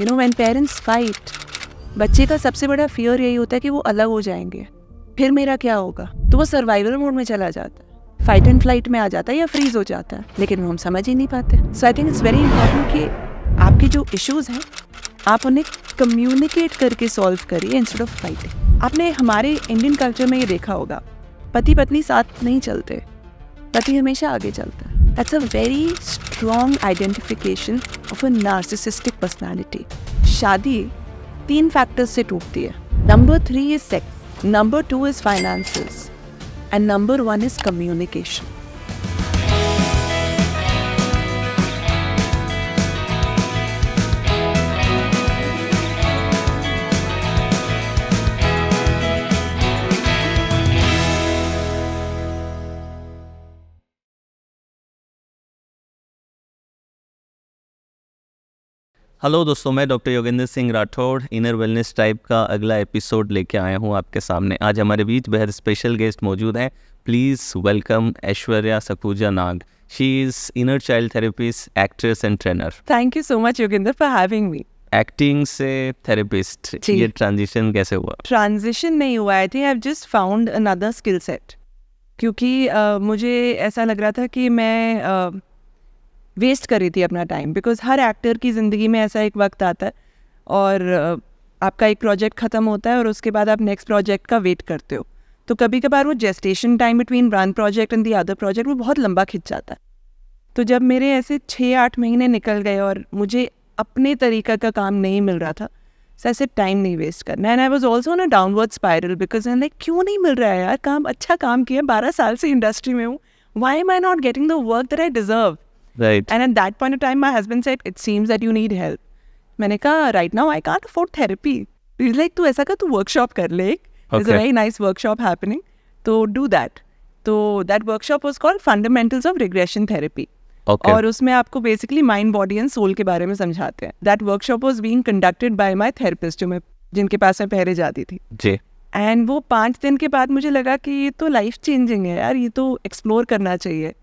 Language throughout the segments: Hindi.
You know when parents fight बच्चे का सबसे बड़ा फियर यही होता है कि वो अलग हो जाएंगे फिर मेरा क्या होगा तो वो सर्वाइवल मोड में चला जाता है फाइट एंड फ्लाइट में आ जाता है या फ्रीज हो जाता है लेकिन वो हम समझ ही नहीं पाते so I think it's very important कि आपके जो इश्यूज हैं आप उन्हें कम्युनिकेट करके सॉल्व करिए इंस्टेड ऑफ फाइटिंग आपने हमारे इंडियन कल्चर में ये देखा होगा पति पत्नी साथ नहीं चलते पति हमेशा आगे चलता है That's a very strong identification of a narcissistic personality. Shadi, three factors se hai. Number three is sex. Number two is finances. And number one is communication. Hello दोस्तों मैं doctor Yogendra Singh Rathore inner wellness type का अगला एपिसोड लेके आया हूँ आपके सामने आज हमारे बीच बेहद स्पेशल गेस्ट मौजूद हैं please welcome Aishwarya Sakhuja Nag she is inner child therapist actress and trainer thank you so much Yogendra for having me acting से थेरेपिस्ट ये ट्रांजिशन कैसे हुआ ट्रांजिशन नहीं हुआ I think I just found another skill set क्योंकि uh, मुझे ऐसा लग रहा था कि मैं uh, वेस्ट कर रही थी अपना टाइम बिकॉज हर एक्टर की ज़िंदगी में ऐसा एक वक्त आता है और आपका एक प्रोजेक्ट ख़त्म होता है और उसके बाद आप नेक्स्ट प्रोजेक्ट का वेट करते हो तो कभी कभार वो gestation time between one project and the other project वो बहुत लंबा खिंच जाता है तो जब मेरे ऐसे छः आठ महीने निकल गए और मुझे अपने तरीका का काम नहीं मिल रहा था सो तो ऐसे टाइम नहीं वेस्ट करना एंड आई वॉज ऑल्सो ना downward spiral because and like क्यों नहीं मिल रहा है यार काम अच्छा काम किया बारह साल से इंडस्ट्री में हूँ why am I not getting the work that I deserve Right. And at that point of time, my husband said, "It seems that you need help." मैंने कहा right now I can't afford therapy. He's like, "तू ऐसा कर, तू workshop कर ले. Okay. There's a very nice workshop happening. तो do that." तो that workshop was called Fundamentals of Regression Therapy. Okay. और उसमें आपको basically mind body and soul के बारे में समझाते हैं that workshop was being conducted by my therapist जो मैं जिनके पास मैं पहले जाती थी जी एंड वो पाँच दिन के बाद मुझे लगा कि ये तो लाइफ चेंजिंग है यार ये तो एक्सप्लोर करना चाहिए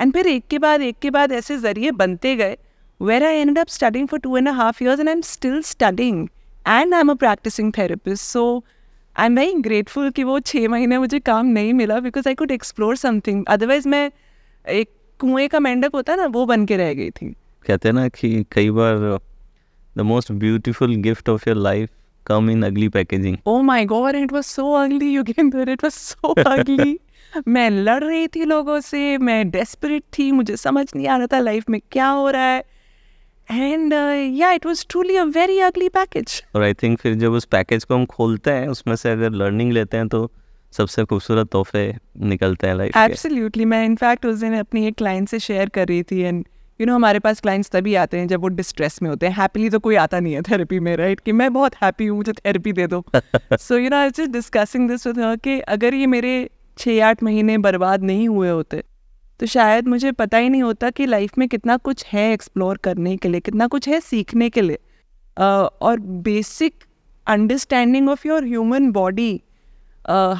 एंड फिर एक के बाद एक के बाद ऐसे ज़रिए बनते गए where I end up studying for two and half years and I am still studying and I am a practicing therapist so I am very grateful कि वो छः महीने मुझे काम नहीं मिला because I could explore something otherwise मैं एक कुएं का मेंढक होता ना वो बन के रह गई थी कहते हैं ना कि कई बार the most beautiful gift of your life come in ugly packaging oh my god it was so ugly you can do it. It was मैं लड़ रही थी लोगों से मैं डेस्परेट थी मुझे समझ नहीं आ रहा था लाइफ में क्या हो रहा है and yeah it was truly a very ugly package और आई थिंक फिर जब उस पैकेज को हम खोलते हैं उसमें से अगर लर्निंग लेते हैं तो सबसे खूबसूरत तोहफे निकलते हैं लाइफ एब्सोल्युटली मैं इनफैक्ट उस दिन अपनी एक क्लाइंट से शेयर कर रही थी एंड यू नो हमारे पास क्लाइंट्स तभी आते हैं जब वो डिस्ट्रेस में होते हैं हैप्पीली तो कोई आता नहीं है थेरेपी में राइट right? कि मैं बहुत हैप्पी हूँ मुझे थेरेपी दे दो so you know I just discussing this with her कि अगर ये मेरे छः आठ महीने बर्बाद नहीं हुए होते तो शायद मुझे पता ही नहीं होता कि लाइफ में कितना कुछ है एक्सप्लोर करने के लिए कितना कुछ है सीखने के लिए और basic understanding of your human body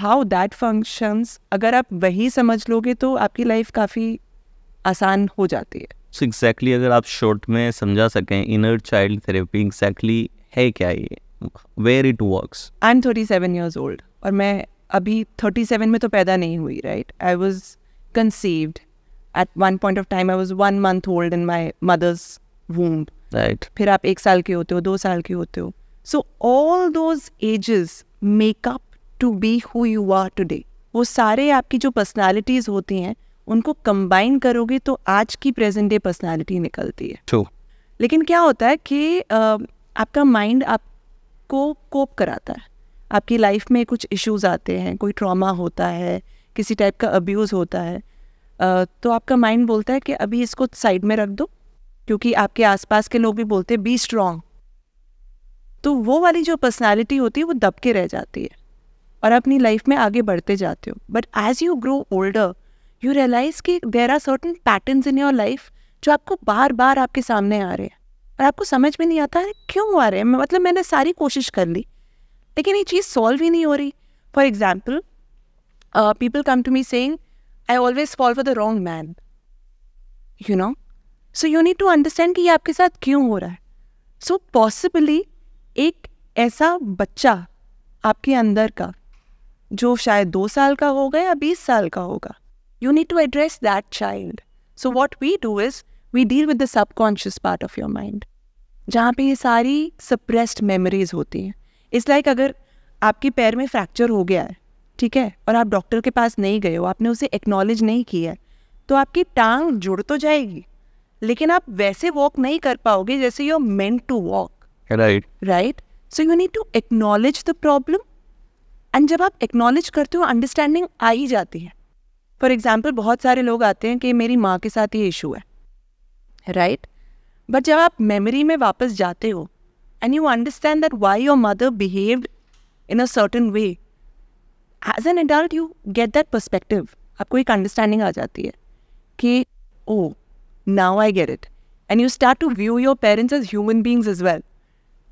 how that functions अगर आप वही समझ लोगे तो आपकी लाइफ काफ़ी आसान हो जाती है सो so एग्जैक्टली exactly, अगर आप शॉर्ट में समझा सकें इनर चाइल्ड थेरेपी एग्जैक्टली है क्या ये where it work I am thirty seven years old और मैं अभी थर्टी सेवन में तो पैदा नहीं हुई right I was conceived at one point of time I was one month old in my mother's womb right फिर आप एक साल के होते हो दो साल के होते हो so all those ages make up to be who you are today वो सारे आपकी जो पर्सनैलिटीज होती हैं उनको कंबाइन करोगे तो आज की प्रेजेंट डे पर्सनैलिटी निकलती है True. लेकिन क्या होता है कि uh, आपका माइंड आपको कोप कराता है आपकी लाइफ में कुछ इश्यूज आते हैं कोई ट्रॉमा होता है किसी टाइप का अब्यूज़ होता है तो आपका माइंड बोलता है कि अभी इसको साइड में रख दो क्योंकि आपके आसपास के लोग भी बोलते हैं बी स्ट्रॉन्ग तो वो वाली जो पर्सनैलिटी होती है वो दब के रह जाती है और अपनी लाइफ में आगे बढ़ते जाते हो but as you grow older you realize कि there are certain pattern in your life जो आपको बार बार आपके सामने आ रहे हैं और आपको समझ में नहीं आता है क्यों आ रहे हैं मतलब मैंने सारी कोशिश कर ली लेकिन ये चीज़ सॉल्व ही नहीं हो रही for example people come to me saying I always fall for the wrong man you know so you need to understand कि ये आपके साथ क्यों हो रहा है सो so, पॉसिबली एक ऐसा बच्चा आपके अंदर का जो शायद दो साल का होगा या बीस साल का होगा you need to address that child so what we do is we deal with the subconscious part of your mind जहाँ पे ये सारी सप्रेस्ड मेमोरीज होती हैं इस लाइक अगर आपके पैर में फ्रैक्चर हो गया है ठीक है और आप डॉक्टर के पास नहीं गए हो आपने उसे एक्नॉलेज नहीं किया है तो आपकी टांग जुड़ तो जाएगी लेकिन आप वैसे वॉक नहीं कर पाओगे जैसे you are meant to walk right right so you need to acknowledge the problem and जब आप एक्नॉलेज करते हो अंडरस्टैंडिंग आ ही जाती है फॉर एग्जाम्पल बहुत सारे लोग आते हैं कि मेरी माँ के साथ ये इशू है राइट right? बट जब आप मेमोरी में वापस जाते हो and you understand that why your mother behaved in a certain way, as an adult, you get that perspective. आपको एक अंडरस्टैंडिंग आ जाती है कि oh now I get it and you start to view your parents as human beings as well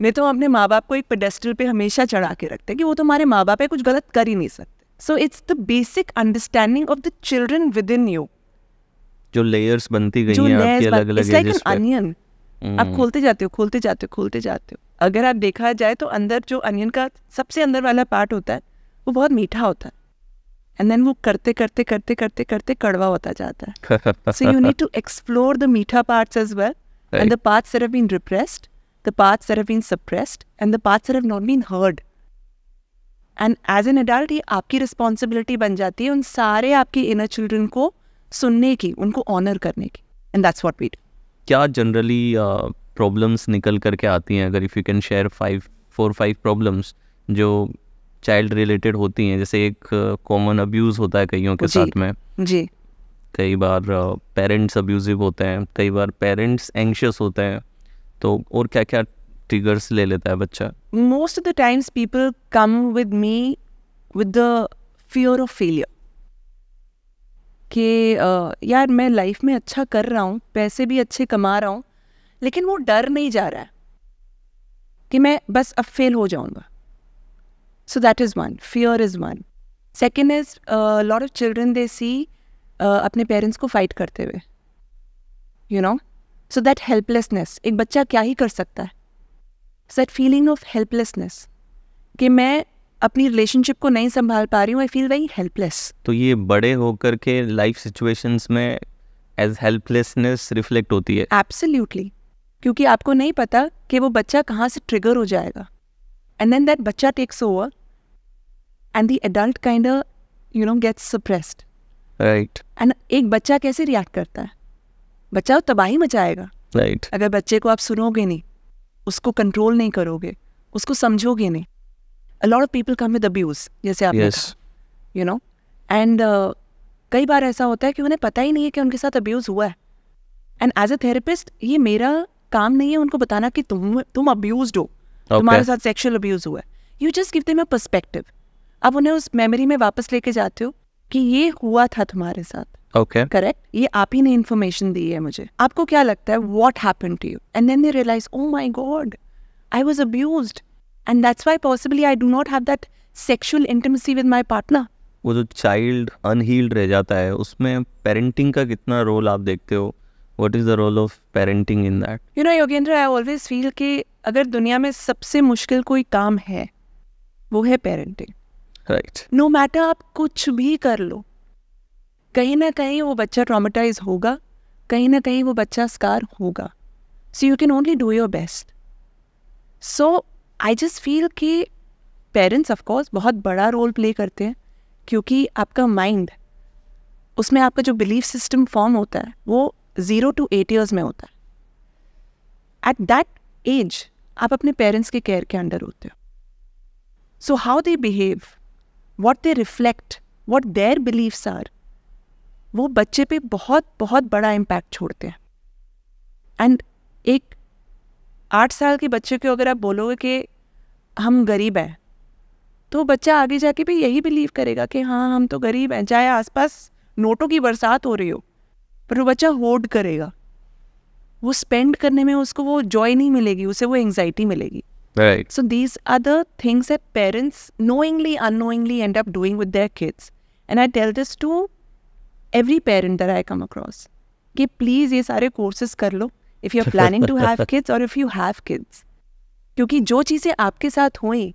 नहीं तो अपने माँ बाप को एक पेडेस्टल पे हमेशा चढ़ा के रखते हैं कि वो तुम्हारे तो माँ बाप है कुछ गलत कर ही नहीं सकते so it's the basic understanding of the children within you यू जो लेयर्स बनती गई हैं आपके अलग अलग एजेस पे अनियन आप हम्म। खोलते जाते हो खोलते जाते हो खोलते जाते हो अगर आप देखा जाए तो अंदर जो अनियन का सबसे अंदर वाला पार्ट होता है वो बहुत मीठा होता है एंड देन वो करते करते करते करते करते कड़वा होता जाता है so you need to explore the मीठा part as well and the part are been repressed the part are been suppressed and the part are not been heard and as an adult ये आपकी रिस्पॉन्सिबिलिटी बन जाती है उन सारे आपके इनर चिल्ड्रन को सुनने की उनको ऑनर करने की and that's what we do क्या जनरली प्रॉब्लम्स uh, निकल करके आती हैं अगर if you can share five four five problems जो चाइल्ड रिलेटेड होती हैं जैसे एक कॉमन uh, अब्यूज़ होता है कईयों के साथ में जी कई बार पेरेंट्स uh, अब्यूज़िव होते हैं कई बार पेरेंट्स एंशियस होते हैं तो और क्या क्या ट्रिगर्स ले लेता है बच्चा most of the times people come with me with the fear of failure कि यार मैं लाइफ में अच्छा कर रहा हूँ पैसे भी अच्छे कमा रहा हूँ लेकिन वो डर नहीं जा रहा है कि मैं बस अब फेल हो जाऊँगा so that is one fear is one second is lot of children they see अपने पेरेंट्स को फाइट करते हुए you know so that helplessness एक बच्चा क्या ही कर सकता है so that feeling of helplessness कि मैं अपनी रिलेशनशिप को नहीं संभाल पा रही हूँ आई फील वेरी हेल्पलेस तो ये बड़े होकर के लाइफ सिचुएशंस में एज हेल्पलेसनेस रिफ्लेक्ट होती है एब्सोल्युटली क्योंकि आपको नहीं पता कि वो बच्चा कहाँ से ट्रिगर हो जाएगा एंड देन दैट बच्चा takes over and the adult kind you know gets suppressed right and एक बच्चा कैसे रिएक्ट करता है बच्चा तो तबाही मचाएगा राइट right. अगर बच्चे को आप सुनोगे नहीं उसको कंट्रोल नहीं करोगे उसको समझोगे नहीं a lot of people come with abuse जैसे आपने यू नो एंड कई बार ऐसा होता है कि उन्हें पता ही नहीं है कि उनके साथ अब्यूज़ हुआ है एंड एज अ थेरेपिस्ट ये मेरा काम नहीं है उनको बताना कि तुम तुम अब्यूज हो okay. तुम्हारे साथ सेक्शुअल अब्यूज हुआ है you just give them a आप उन्हें उस मेमोरी में वापस लेके जाते हो कि ये हुआ था तुम्हारे साथ ओके okay. करेक्ट ये आप ही ने इन्फॉर्मेशन दी है मुझे आपको क्या लगता है what happen to you and then they realize oh my god I was abuse And that's why possibly I do not have that sexual intimacy with my partner. वो जो चाइल्ड अनहील्ड रह जाता है उसमें पेरेंटिंग का कितना रोल आप देखते हो what is the role of parenting in that you know Yogendra I always feel कि अगर दुनिया में सबसे मुश्किल कोई काम है वो है पेरेंटिंग राइट नो मैटर आप कुछ भी कर लो कहीं ना कहीं वो बच्चा ट्रामेटाइज होगा कहीं ना कहीं वो बच्चा स्कार होगा so you can only do your best so I just feel कि पेरेंट्स ऑफकोर्स बहुत बड़ा रोल प्ले करते हैं क्योंकि आपका माइंड उसमें आपका जो बिलीफ सिस्टम फॉर्म होता है वो ज़ीरो टू एट ईयर्स में होता है एट दैट एज आप अपने पेरेंट्स के केयर के अंडर होते हो so how they behave what they reflect what their beliefs are वो बच्चे पे बहुत बहुत बड़ा इम्पैक्ट छोड़ते हैं एंड एक आठ साल के बच्चे को अगर आप बोलोगे कि हम गरीब हैं तो बच्चा आगे जाके भी यही बिलीव करेगा कि हाँ हम तो गरीब हैं चाहे आसपास नोटों की बरसात हो रही हो पर वो बच्चा होर्ड करेगा वो स्पेंड करने में उसको वो जॉय नहीं मिलेगी उसे वो एंगजाइटी मिलेगी right so these are the things at parents knowingly unknowingly end up doing with their kids and I tell this to every parent that I come across कि प्लीज़ ये सारे कोर्सेज कर लो if you are planning to have kids और इफ़ यू हैव किड्स क्योंकि जो चीज़ें आपके साथ हुई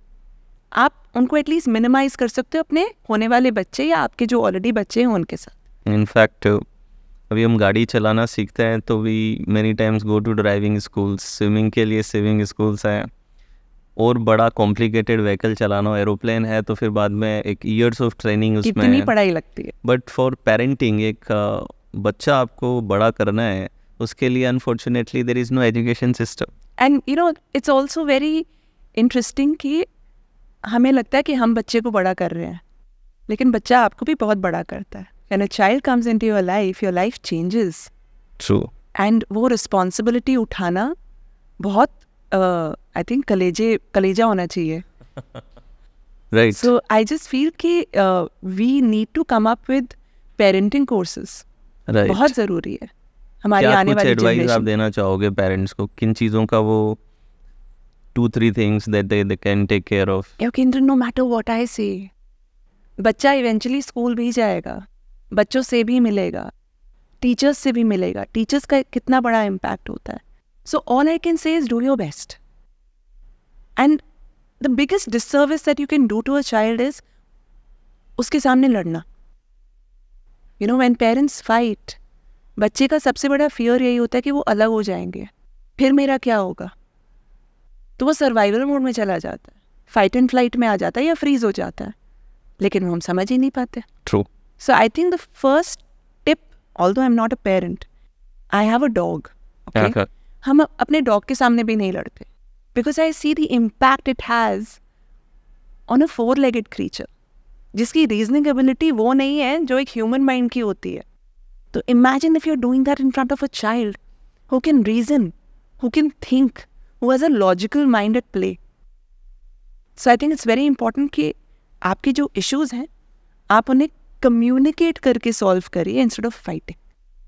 आप उनको एटलीस्ट मिनिमाइज कर सकते हो अपने होने वाले बच्चे या आपके जो ऑलरेडी बच्चे हैं उनके साथ इनफैक्ट अभी हम गाड़ी चलाना सीखते हैं तो we many times go to driving school swimming के लिए स्विमिंग स्कूल्स हैं और बड़ा कॉम्प्लिकेटेड व्हीकल चलाना एरोप्लेन है तो फिर बाद में एक ईयर्स ऑफ ट्रेनिंग उसमें पढ़ाई लगती है बट फॉर पेरेंटिंग एक बच्चा आपको बड़ा करना है उसके लिए unfortunately there is no education system and you know it's also very interesting कि हमें लगता है कि हम बच्चे को बड़ा कर रहे हैं लेकिन बच्चा आपको भी बहुत बड़ा करता है and a child comes into your life your life changes true एंड वो रिस्पॉन्सिबिलिटी उठाना बहुत आई uh, थिंक कलेजे कलेजा होना चाहिए right so I just feel कि we need to come up with parenting courses बहुत ज़रूरी है हमारी क्या आने वाली एडवाइस आप देना चाहोगे पेरेंट्स को किन चीज़ों का वो two three things that they, they can take care of Yogendra no matter what I say बच्चा इवेंचुअली स्कूल भी जाएगा बच्चों से भी मिलेगा टीचर्स से भी मिलेगा टीचर्स का कितना बड़ा इम्पैक्ट होता है so all I can say is do your best and the biggest disservice that you can do to a child is उसके सामने लड़ना you know when parents fight बच्चे का सबसे बड़ा फियर यही होता है कि वो अलग हो जाएंगे फिर मेरा क्या होगा तो वो सर्वाइवल मोड में चला जाता है फाइट एंड फ्लाइट में आ जाता है या फ्रीज हो जाता है लेकिन हम समझ ही नहीं पाते true so I think the first tip although I am not a parent I have a dog हम अपने डॉग के सामने भी नहीं लड़ते because I see the impact it has on a four legged creature जिसकी रीजनिंग एबिलिटी वो नहीं है जो एक ह्यूमन माइंड की होती है तो imagine if you are doing that in front of a child who can reason who can think who has a logical mind at play so I think it's very important कि आपके जो इश्यूज़ हैं आप उन्हें कम्युनिकेट करके सॉल्व करिए इंस्टेड ऑफ फाइटिंग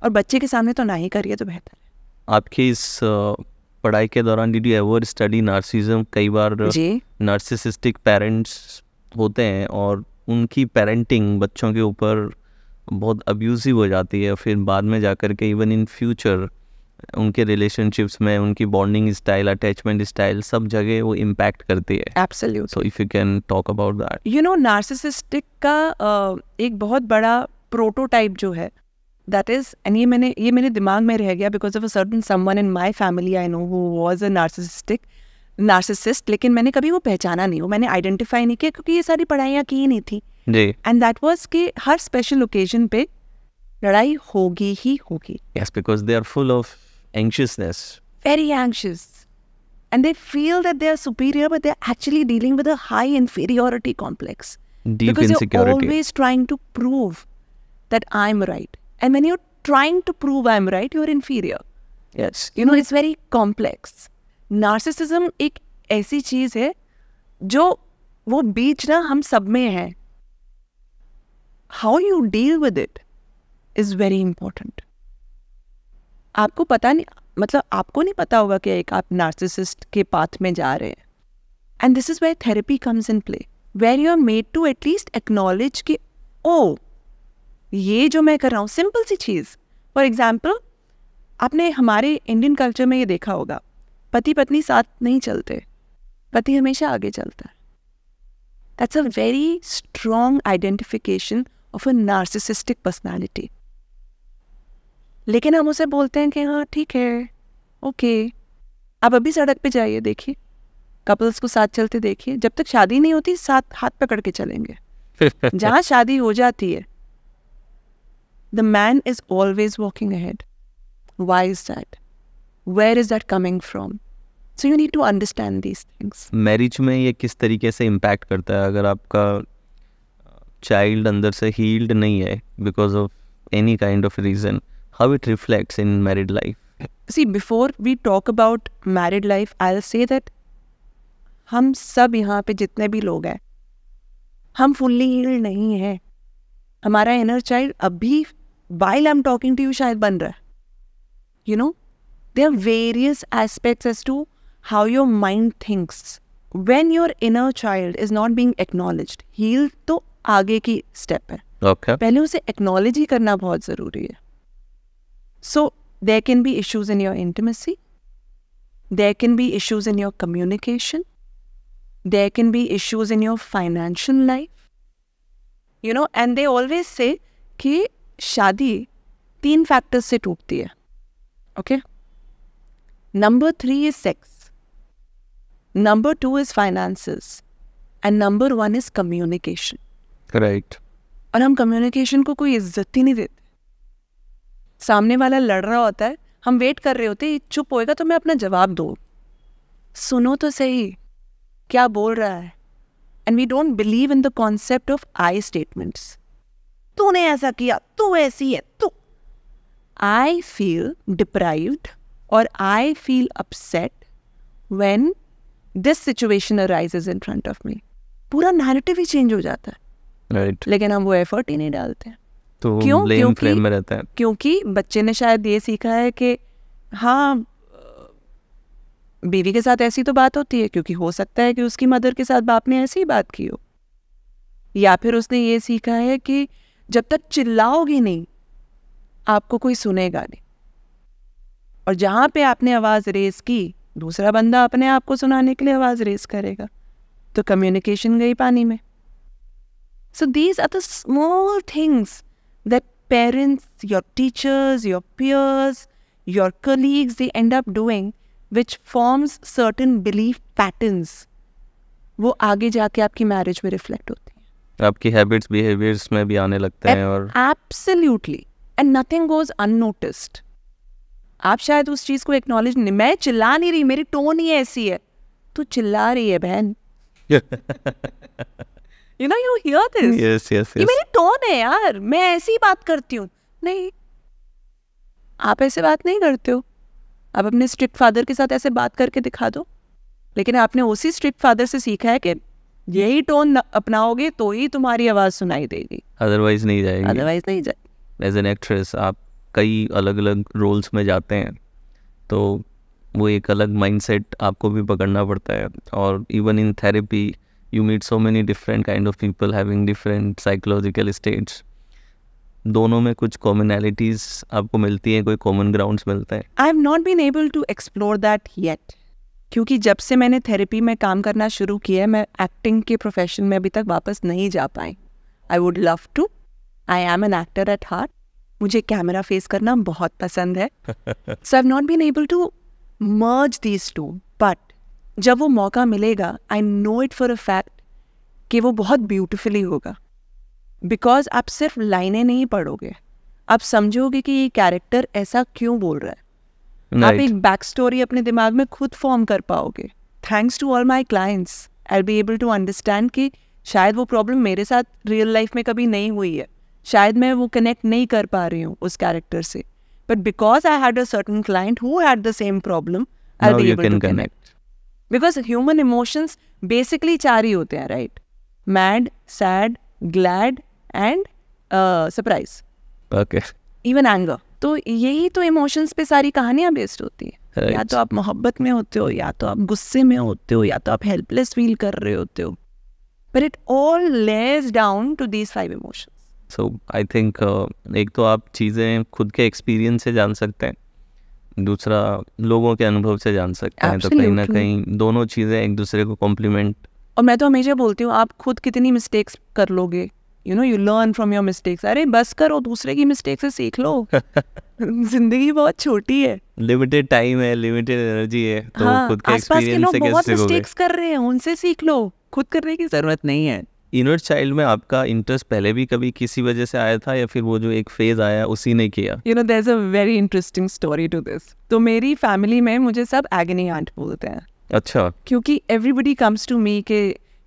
और बच्चे के सामने तो ना ही करिए तो बेहतर है आपकी इस पढ़ाई के दौरान did you ever study narcissism कई बार जी नार्सिसिस्टिक पेरेंट्स होते हैं और उनकी पेरेंटिंग बच्चों के ऊपर बहुत अब्यूज़िव हो जाती है फिर बाद में जाकर के इवन इन फ्यूचर उनके रिलेशनशिप्स में उनकी बॉन्डिंग स्टाइल अटैचमेंट स्टाइल सब जगह वो इम्पैक्ट करती है absolute so if you can talk about that you know narcissistic का uh, एक बहुत बड़ा प्रोटोटाइप जो है दैट इज एंड ये मैंने ये मेरे दिमाग में रह गया because of a certain someone in my family I know who was a narcissistic narcissist लेकिन मैंने कभी वो पहचाना नहीं वो मैंने आइडेंटिफाई नहीं किया क्योंकि ये सारी पढ़ाइयाँ की नहीं थी जी एंड दैट वाज कि हर स्पेशल ओकेजन पे लड़ाई होगी ही होगी yes because they are full of anxiousness very anxious and they feel that they are superior but they are actually dealing with a high inferiority complex deep because insecurity. you're always trying to prove that I'm right. And when you're trying to prove I'm right, you're inferior. Yes. You know, it's very complex. Narcissism एक ऐसी चीज है जो वो बीच ना हम सब में है how you deal with it is very important आपको पता नहीं मतलब आपको नहीं पता होगा कि एक आप नार्सिसिस्ट के पाथ में जा रहे हैं and this is where therapy comes in play where you are made to at least acknowledge कि ओ oh, ये जो मैं कर रहा हूँ सिंपल सी चीज़ फॉर एग्जाम्पल आपने हमारे इंडियन कल्चर में ये देखा होगा पति पत्नी साथ नहीं चलते पति हमेशा आगे चलता है that's a very strong identification of a narcissistic personality लेकिन हम उसे बोलते हैं कि हाँ ठीक है ओके आप अभी सड़क पे जाइए देखिए कपल्स को साथ चलते देखिए जब तक शादी नहीं होती साथ हाथ पकड़ के चलेंगे जहाँ शादी हो जाती है the man is always walking ahead why is that where is that coming from so you need to understand these things marriage में ये किस तरीके से इम्पैक्ट करता है अगर आपका चाइल्ड अंदर से हील्ड नहीं है because of any kind of reason how it reflects in married life see before we talk about married life I say that हम सब यहाँ पे जितने भी लोग हैं हम फुल्ली हील्ड नहीं है हमारा इनर चाइल्ड अभी while I am talking to you शायद बन रहा है you know there are various aspects as to how your mind thinks when your inner child is not being acknowledge heal तो आगे की स्टेप है okay. पहले उसे एक्नॉलेज ही करना बहुत ज़रूरी है so there can be issues in your intimacy there can be issues in your communication there can be issues in your financial life you know and they always say कि शादी तीन फैक्टर्स से टूटती है okay number three is sex number two is finances and number one is communication right और हम कम्युनिकेशन को कोई इज्जत ही नहीं देते सामने वाला लड़ रहा होता है हम वेट कर रहे होते चुप होएगा तो मैं अपना जवाब दो सुनो तो सही क्या बोल रहा है and we don't believe in the concept of I statements तूने ऐसा किया तू ऐसी है तू आई फील डिप्राइव्ड और I feel upset when this situation arises in front of me पूरा नैरेटिव ही चेंज हो जाता है लेकिन हम वो एफर्ट ही नहीं डालते तो क्यों क्योंकि में क्योंकि बच्चे ने शायद ये सीखा है कि हाँ बीवी के साथ ऐसी तो बात होती है क्योंकि हो सकता है कि उसकी मदर के साथ बाप ने ऐसी ही बात की हो या फिर उसने ये सीखा है कि जब तक चिल्लाओगी नहीं आपको कोई सुनेगा नहीं और जहां पे आपने आवाज़ रेस की दूसरा बंदा अपने आप को सुनाने के लिए आवाज़ रेस करेगा तो कम्युनिकेशन गई पानी में So these are the small things that parents, your teachers, your peers, your colleagues, they end up doing, which forms certain belief patterns. वो आगे जाके आपकी मैरिज में रिफ्लेक्ट होती है आपकी हैबिट्स बिहेवियर्स में भी आने लगते हैं और absolutely and nothing goes unnoticed आप शायद उस चीज को एक्नॉलेज नहीं मैं चिल्ला नहीं रही मेरी टोन ही ऐसी है तू चिल्ला रही है बहन you know you hear this yes yes ये मेरी टोन है यार मैं ऐसी बात करती हूँ नहीं आप ऐसे बात नहीं करते हो आप अपने स्ट्रिक्ट फादर के साथ ऐसे बात करके दिखा दो लेकिन आपने उसी स्ट्रिक्ट फादर से सीखा है कि यही टोन अपनाओगे तो ही तुम्हारी आवाज़ सुनाई देगी अदरवाइज नहीं जाएगी अदरवाइज नहीं जाएगी एज एन एक्ट्रेस आप कई अलग अलग रोल्स में जाते हैं तो वो एक अलग माइंडसेट आपको भी पकड़ना पड़ता है और even in therapy you meet so many different kind of people having different psychological states दोनों में कुछ कॉमनैलिटीज आपको मिलती हैं कोई कॉमन ग्राउंड मिलते हैं I am not been able to explore that yet क्योंकि जब से मैंने थेरेपी में काम करना शुरू किया है मैं एक्टिंग के प्रोफेशन में अभी तक वापस नहीं जा पाई I would love to I am an actor at heart मुझे कैमरा फेस करना बहुत पसंद है so I not been able to merge these two but जब वो मौका मिलेगा I know it for a fact कि वो बहुत ब्यूटिफुली होगा बिकॉज आप सिर्फ लाइनें नहीं पढ़ोगे आप समझोगे कि ये कैरेक्टर ऐसा क्यों बोल रहा है right. आप एक बैक स्टोरी अपने दिमाग में खुद फॉर्म कर पाओगे thanks to all my clients I be able to understand कि शायद वो प्रॉब्लम मेरे साथ रियल लाइफ में कभी नहीं हुई है शायद मैं वो कनेक्ट नहीं कर पा रही हूँ उस कैरेक्टर से but because I had a certain client who had the same problem I be able to connect because human emotions basically चार ही होते हैं right mad sad glad and surprise okay even anger तो यही तो इमोशंस पे सारी कहानियां बेस्ड होती है right. या तो आप मोहब्बत में होते हो या तो आप गुस्से में होते हो या तो आप हेल्पलेस फील कर रहे होते हो but it all less down to these five emotions so I think एक तो आप चीज़ें खुद के एक्सपीरियंस से जान सकते हैं दूसरा लोगों के अनुभव से जान सकते हैं तो कहीं ना कहीं दोनों चीज़ें एक दूसरे को कॉम्प्लीमेंट और मैं तो हमेशा बोलती हूँ आप खुद कितनी मिस्टेक्स कर लोगे you know you learn from your mistakes अरे बस करो दूसरे की मिस्टेक से सीख लो जिंदगी बहुत छोटी है लिमिटेड टाइम है लिमिटेड एनर्जी है तो हाँ, खुद के आसपास के लोग बहुत मिस्टेक्स कर रहे हैं उनसे सीख लो खुद करने की जरूरत नहीं है इनर चाइल्ड में आपका इंटरेस्ट पहले भी कभी किसी वजह से आया था या फिर वो जो एक फेज आया उसी ने किया you know there is a very interesting story to this तो मेरी फैमिली में मुझे सब एगनी आंट बोलते हैं अच्छा क्योंकि एवरीबडी कम्स टू मी के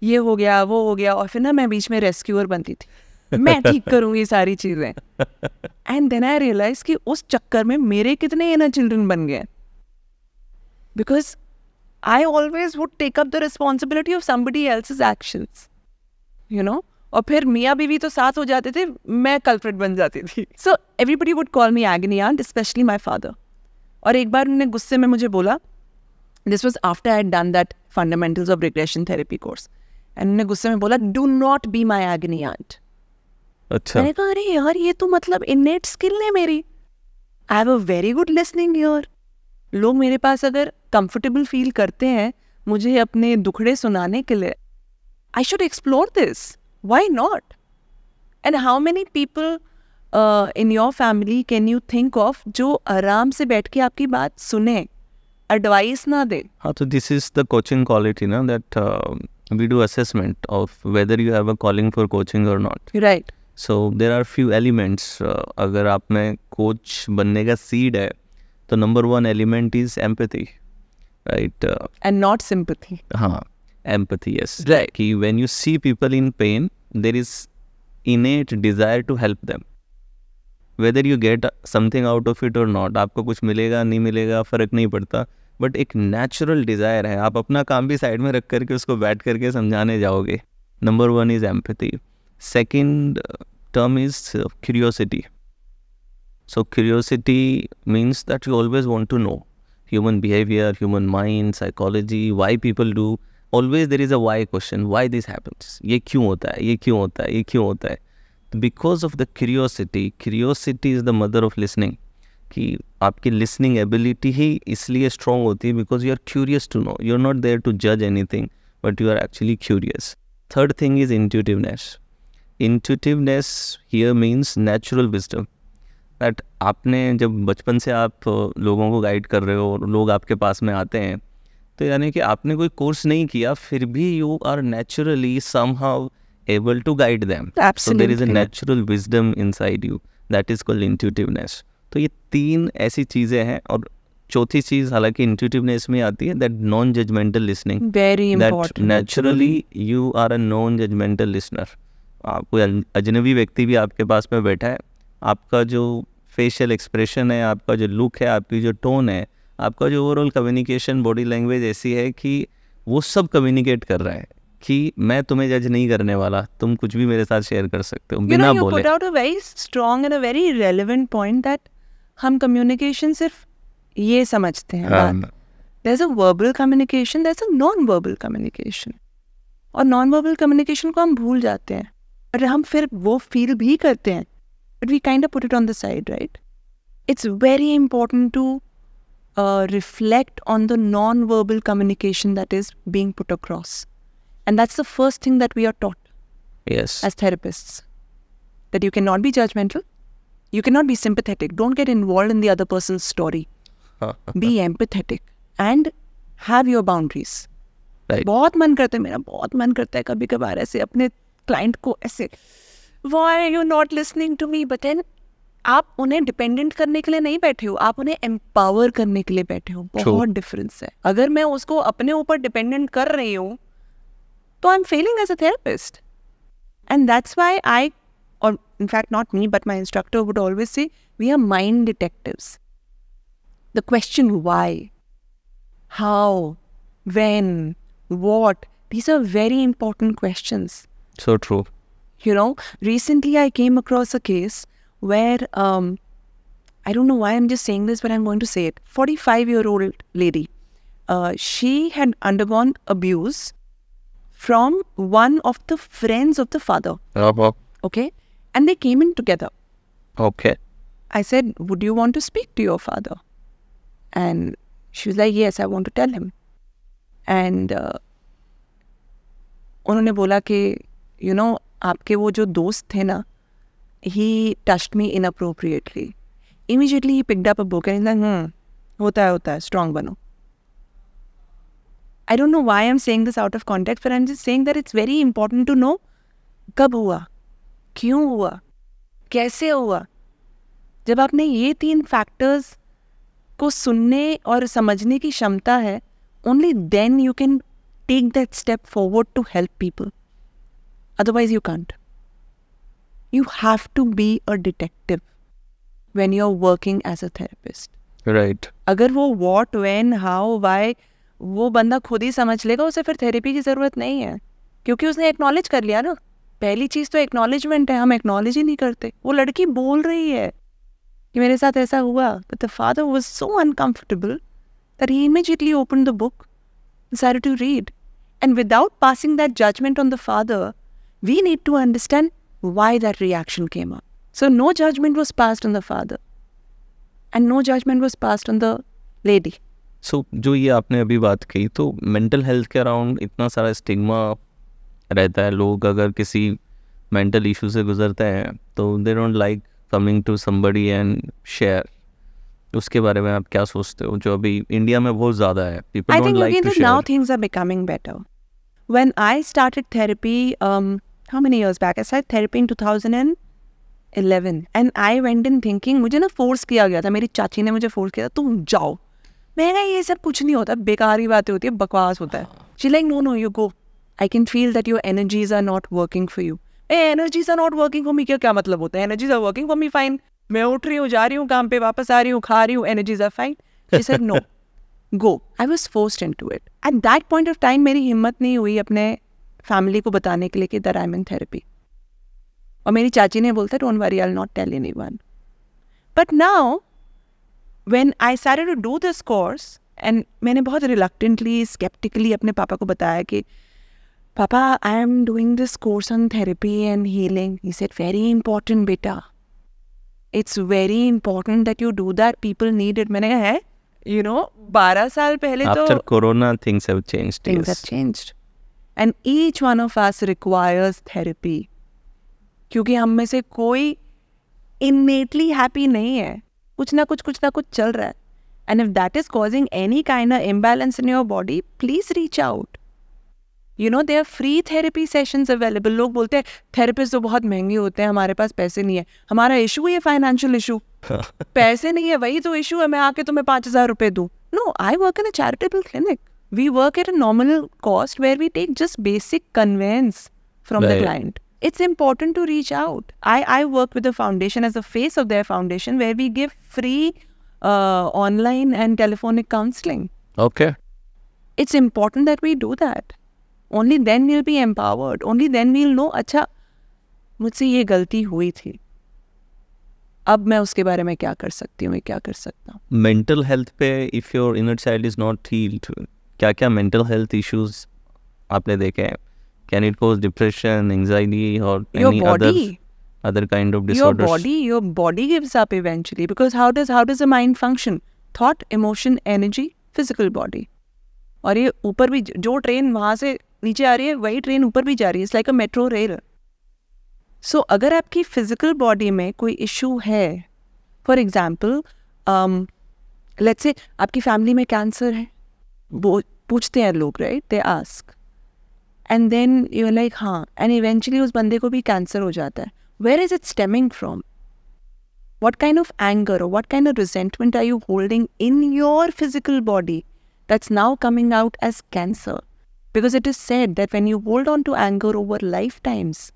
ये हो गया वो हो गया और फिर ना मैं बीच में रेस्क्यूअर बनती थी मैं ठीक करूंगी सारी चीजें एंड देन आई रियलाइज कि उस चक्कर में मेरे कितने इनर चिल्ड्रन बन गए because I always would take up the responsibility of somebody else actions you know और फिर मियाँ बीवी तो साथ हो जाते थे मैं कल्प्रेट बन जाती थी so everybody would call me agony aunt specially my father और एक बार उन्होंने गुस्से में मुझे बोला this was after I done that fundamentals of regression therapy course and उन्होंने गुस्से में बोला do not be my agony aunt अच्छा मैंने कहा अरे यार ये तो मतलब इननेट स्किल है मेरी I have a very good listening your लोग मेरे पास अगर कंफर्टेबल फील करते हैं मुझे अपने दुखड़े सुनाने के लिए I should explore this. Why not? And how many people uh, in your family can you think of who aram se baith ke aapki baat sune, advice na de? So this is the coaching quality, na, that uh, we do assessment of whether you have a calling for coaching or not. Right. So there are few elements. Uh, agar aap coach banne ka seed hai, the number one element is empathy. Right. Uh, and not sympathy. Haan. empathy is. Right. Ki when you see people in pain, there is innate desire to help them. Whether you get something out of it और नॉट आपको कुछ मिलेगा नहीं मिलेगा फ़र्क नहीं पड़ता बट एक नेचुरल डिज़ायर है आप अपना काम भी साइड में रख करके उसको बैठ करके समझाने जाओगे number one is empathy second term is curiosity. So, curiosity means that you always want to know human behavior, human mind, psychology, why people do always there is a why question why this happens ये क्यों होता है ये क्यों होता है ये क्यों होता है because of the curiosity curiosity is the mother of listening कि आपकी लिसनिंग एबिलिटी ही इसलिए स्ट्रॉन्ग होती है because you are curious to know you are not there to जज anything but you are actually curious third thing is intuitiveness intuitiveness here means natural wisdom that आपने जब बचपन से आप लोगों को गाइड कर रहे हो और लोग आपके पास में आते हैं तो यानी कि आपने कोई कोर्स नहीं किया फिर भी you are naturally somehow able to guide them so there is a natural wisdom inside you that is called intuitiveness तो ये तीन ऐसी चीज़ें हैं और चौथी चीज हालांकि इंट्यूटिवनेस में आती है that non judgemental listening very naturally you are a non judgemental listener आप कोई अजनबी व्यक्ति भी आपके पास में बैठा है आपका जो फेशियल एक्सप्रेशन है आपका जो लुक है आपकी जो टोन है आपका जो ओवरऑल कम्युनिकेशन बॉडी लैंग्वेज ऐसी है कि वो सब कम्युनिकेट कर रहा है कि मैं तुम्हें जज नहीं करने वाला तुम कुछ भी मेरे साथ शेयर कर सकते हो बिना you know, बोले out a very strong and a very relevant point that हम कम्युनिकेशन सिर्फ ये समझते हैं there a verbal communication there a non verbal communication और नॉन वर्बल कम्युनिकेशन को हम भूल जाते हैं और हम फिर वो फील भी करते हैं but we kind of put it on the side right it's very important to uh, reflect on the non-verbal communication that is being put across. And that's the first thing that we are taught yes. as therapists. That you cannot be judgmental, you cannot be sympathetic, don't get involved in the other person's story. be empathetic and have your boundaries. Right. बहुत मन करता है मेरा बहुत मन करता है कभी कभार ऐसे अपने क्लाइंट को ऐसे why are you not listening to me but then आप उन्हें डिपेंडेंट करने के लिए नहीं बैठे हो आप उन्हें एम्पावर करने के लिए बैठे हो बहुत डिफरेंस है अगर मैं उसको अपने ऊपर डिपेंडेंट कर रही हूँ तो I am failing as a therapist and that's why I और in fact not me but my instructor would always see we are mind detective the question why how when what these are very important question so true you know recently I came across a case where um, I don't know why I'm just saying this, but I'm going to say it. 45 year old lady. Uh, she had undergone abuse from one of the friends of the father. Uh-huh. Okay. And they came in together. Okay. I said, Would you want to speak to your father? And she was like, Yes, I want to tell him. And uh, उन्होंने बोला कि यू नो आपके वो जो दोस्त थे ना he touched me inappropriately. Immediately he picked up a book and he's like, hmm, hota hai, hota hai, strong bano. I don't know why I'm saying this out of context, but I'm just saying that it's very important to know कब हुआ, क्यों हुआ, कैसे हुआ. जब आपने ये तीन फैक्टर्स को सुनने और समझने की क्षमता है only then you can take that step forward to help people otherwise you can't you have to be a detective when you're working as a therapist. Right. अगर वो what, when, how, why वो बंदा खुद ही समझ लेगा उसे फिर थेरेपी की ज़रूरत नहीं है क्योंकि उसने एक्नॉलेज कर लिया ना पहली चीज़ तो एक्नॉलेजमेंट है हम एक्नॉलेज ही नहीं करते वो लड़की बोल रही है कि मेरे साथ ऐसा हुआ but the father was so uncomfortable that he immediately open the book decided to read and without passing that judgement on the father we need to understand why that reaction came up. So no judgment was passed on the father and no judgment was passed on the lady. So जो ये आपने अभी बात की तो mental health के around इतना सारा stigma रहता है लोग अगर किसी mental issue से गुजरते हैं तो they don't like coming to somebody and share उसके बारे में आप क्या सोचते हो जो अभी इंडिया में बहुत ज़्यादा है people don't think like to now things are becoming better. When I started therapy um, how many years back many years therapy in two thousand and 2011 and I went in thinking मुझे ना फोर्स किया गया था मेरी चाची ने मुझे फोर्स किया था तुम जाओ मैं ना ये सब कुछ नहीं होता बेकार ही बातें होती है बकवास होता है she like no no you go I can feel that your energies are not working for you a energies are not working for me क्या क्या मतलब होता है energies are working for me fine मैं उठ रही हूँ जा रही हूँ काम पे वापस आ रही हूँ खा रही हूँ energies are fine no go I was forced into it at that point of time मेरी हिम्मत नहीं हुई अपने फैमिली को बताने के लिए कि दर आई एम इन थेरेपी और मेरी चाची ने बोलता don't worry I not tell any one but now when I सारे to do this course and मैंने बहुत रिलक्टेंटली स्केप्टिकली अपने पापा को बताया कि पापा I am doing this course on therapy and healing he set very important बेटा it's very important that you do that people need it मैंने है यू नो बारह साल पहले After तो corona things have changed things have changed and each one of us requires therapy क्योंकि हम में से कोई इनमेटली हैप्पी नहीं है कुछ ना कुछ कुछ ना कुछ चल रहा है and if that is causing any kind of imbalance in your body please reach out you know there are free therapy sessions available लोग बोलते हैं थेरेपिस्ट तो बहुत महंगे होते हैं हमारे पास पैसे नहीं है हमारा इशू ही है फाइनेंशियल इशू पैसे नहीं है वही तो इशू है मैं आके तुम्हें पाँच हजार रुपये दूँ no I work in a charitable clinic We work at a nominal cost where we take just basic conveyance from right. the client. It's important to reach out. I, I work with the foundation as the face of their foundation where we give free uh, online and telephonic counseling. Okay. It's important that we do that. Only then we'll be empowered. Only then we'll know, अच्छा मुझसे ये गलती हुई थी अब मैं उसके बारे में क्या कर सकती हूँ मैं क्या कर सकता हूँ मेंटल पे if your inner child is not healed. क्या क्या मेंटल हेल्थ इश्यूज आपने देखे हैं can it cause depression anxiety और any other other kind of disorders your body your body gives up eventually because how does how does the mind function thought emotion energy physical body और ये ऊपर भी जो ट्रेन वहां से नीचे आ रही है वही ट्रेन ऊपर भी जा रही है it's like a metro rail so अगर आपकी फिजिकल बॉडी में कोई इशू है फॉर एग्जाम्पल लेट्स से आपकी फैमिली में कैंसर है पूछते हैं लोग right they ask and then you like हाँ एंड इवेंचुअली उस बंदे को भी कैंसर हो जाता है where is it stemming from what kind of anger और what kind of resentment are you holding in your physical body that's now coming out as cancer because it is said that when you hold on to anger over lifetimes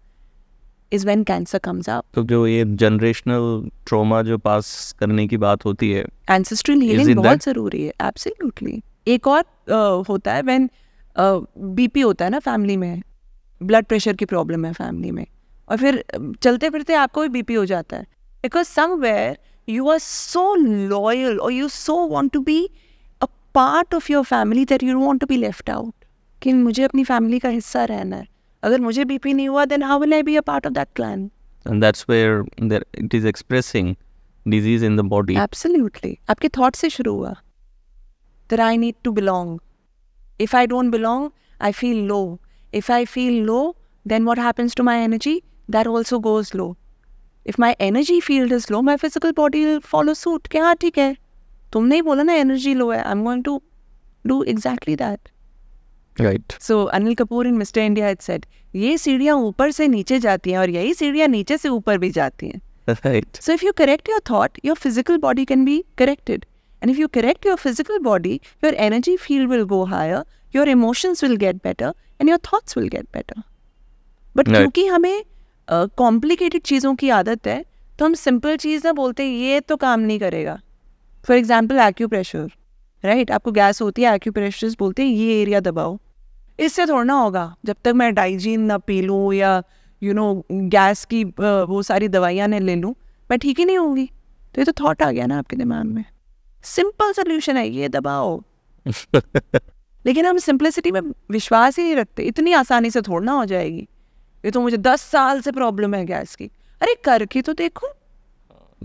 is when cancer comes up तो जो ये जनरेशनल ट्रॉमा जो पास करने की बात होती है एंसेस्ट्रल हीलिंग बहुत जरूरी है एब्सोल्युटली एक और uh, होता है वैन बीपी होता है ना फैमिली में ब्लड प्रेशर की प्रॉब्लम है फैमिली में और फिर चलते फिरते आपको भी बीपी हो जाता है because somewhere you are so loyal और you so want to be a part of your family that you want to be left out कि मुझे अपनी फैमिली का हिस्सा रहना है अगर मुझे बीपी नहीं हुआ then how will I be a part of that clan that's where it is expressing disease in the body absolutely आपके थॉट से शुरू हुआ that I need to belong. If I don't belong, I feel low. If I feel low, then what happens to my energy? That also goes low. If my energy field is low, my physical body will follow suit. कि हाँ ठीक है तुमने बोला ना energy low है. I'm going to do exactly that. Right. So Anil Kapoor in Mr. India had said, ये सीढ़ियाँ ऊपर से नीचे जाती हैं और यही सीढ़ियाँ नीचे से ऊपर भी जाती हैं. Right. So if you correct your thought, your physical body can be corrected. And if you correct your physical body, your energy field will go higher, your emotions will get better, and your thoughts will get better. But no. क्योंकि हमें कॉम्प्लिकेटेड uh, चीज़ों की आदत है तो हम सिंपल चीज़ ना बोलते ये तो काम नहीं करेगा फॉर एग्जाम्पल एक्यूप्रेशर राइट आपको गैस होती है एक्यूप्रेशर बोलते हैं ये एरिया दबाओ इससे थोड़ा ना होगा जब तक मैं डाइजीन ना पी लूँ या यू नो गैस की वो सारी दवाइयाँ ना ले लूँ मैं ठीक ही नहीं होंगी तो ये तो थॉट आ गया ना आपके दिमाग में सिंपल सोल्यूशन है ये दबाओ लेकिन हम सिंपलिसिटी में विश्वास ही नहीं रखते इतनी आसानी से थोड़ा ना हो जाएगी ये तो मुझे दस साल से प्रॉब्लम है गैस की अरे करके तो देखो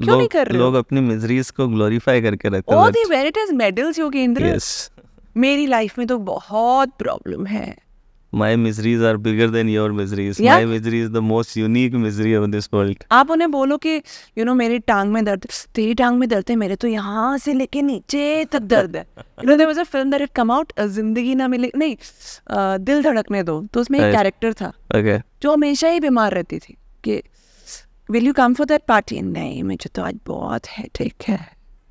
क्यों नहीं कर रहे लोग अपनी मिजरीज को ग्लोरीफाई करके रखते हैं all the verities medals Yogendra मेरी लाइफ में तो बहुत प्रॉब्लम है my miseries are bigger than your miseries my misery is the most unique misery misery this world आप उन्हें बोलो कि यू नो मेरी टांग में दर्द तेरी टांग में दर्द है मेरे तो यहाँ से लेके नीचे तक दर्द है you know there was a film that had come out Zindagi Na मिले नहीं दिल धड़कने दो तो उसमें एक कैरेक्टर था ओके जो हमेशा ही बीमार रहती थी कि will you come for that party नहीं मुझे तो आज बहुत है हेडेक है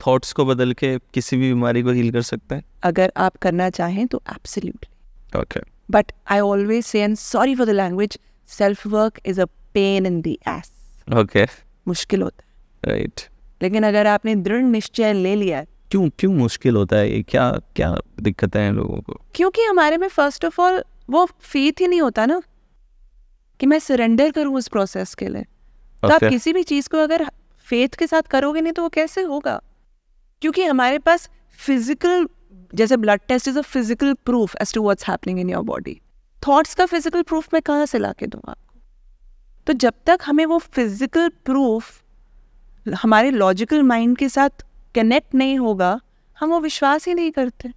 थॉट्स को बदल के किसी भी बीमारी को हील कर सकते हैं अगर आप करना चाहें तो absolutely okay okay. But I always say, and sorry for the language, self work is a pain in the ass okay मुश्किल होता है राइट लेकिन अगर आपने दृढ़ निश्चय ले लिया क्यों क्यों मुश्किल होता है ये क्या क्या दिक्कतें हैं लोगों को क्योंकि हमारे में फर्स्ट ऑफ ऑल वो फेथ ही नहीं होता ना कि मैं सरेंडर करूं उस प्रोसेस के लिए तो आप किसी भी चीज़ को अगर फेथ के साथ करोगे नहीं तो वो कैसे होगा क्योंकि हमारे पास फिजिकल जैसे blood test is a physical proof as to what's happening in your body thoughts का फिजिकल प्रूफ मैं कहाँ से ला के दूँ आपको तो जब तक हमें वो फिजिकल प्रूफ हमारे लॉजिकल माइंड के साथ कनेक्ट नहीं होगा हम वो विश्वास ही नहीं करते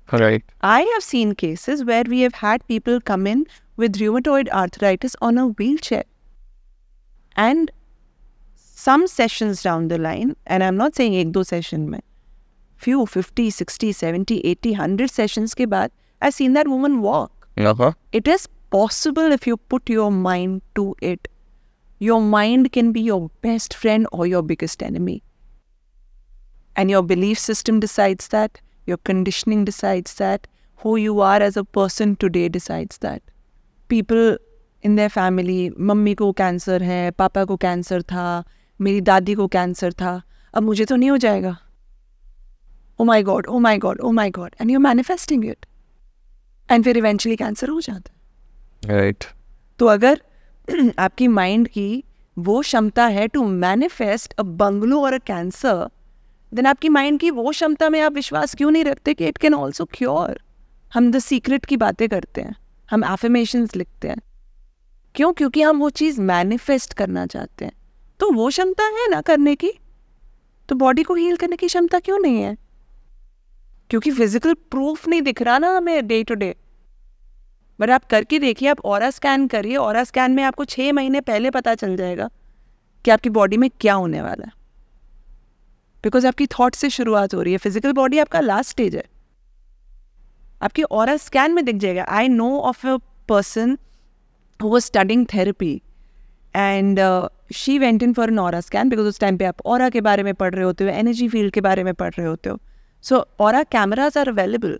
I have seen cases where we have had people come in with rheumatoid arthritis on a wheel chair and some sessions down the line and I am not saying एक दो सेशन में few fifty sixty seventy eighty hundred session के बाद I seen that woman walk it is possible if you put your mind to it your mind can be your best friend और your biggest enemy and your belief system decides that your conditioning decides that who you are as a person today decides that people in their family, mummy को कैंसर है पापा को कैंसर था मेरी दादी को कैंसर था अब मुझे तो नहीं हो जाएगा oh my god oh my god oh my god and you manifesting it and फिर इवेंचुअली कैंसर हो जाता है राइट तो अगर आपकी माइंड की वो क्षमता है टू मैनिफेस्ट अ बंगलो और अ कैंसर देन आपकी माइंड की वो क्षमता में आप विश्वास क्यों नहीं रखते कि इट कैन ऑल्सो क्योर हम द सीक्रेट की बातें करते हैं हम एफेमेशन लिखते हैं क्यों क्योंकि हम वो चीज़ मैनिफेस्ट करना चाहते हैं तो वो क्षमता है ना करने की तो बॉडी को हील करने की क्षमता क्यों नहीं है क्योंकि फिजिकल प्रूफ नहीं दिख रहा ना हमें डे टू डे बट आप करके देखिए आप और स्कैन करिए और स्कैन में आपको छः महीने पहले पता चल जाएगा कि आपकी बॉडी में क्या होने वाला है बिकॉज आपकी थॉट से शुरुआत हो रही है फिजिकल बॉडी आपका लास्ट स्टेज है आपकी और स्कैन में दिख जाएगा I know of a person who was studying therapy and she went in for an और स्कैन बिकॉज उस टाइम पे आप और के बारे में पढ़ रहे होते हो एनर्जी फील्ड के बारे में पढ़ रहे होते हो So, aura cameras are available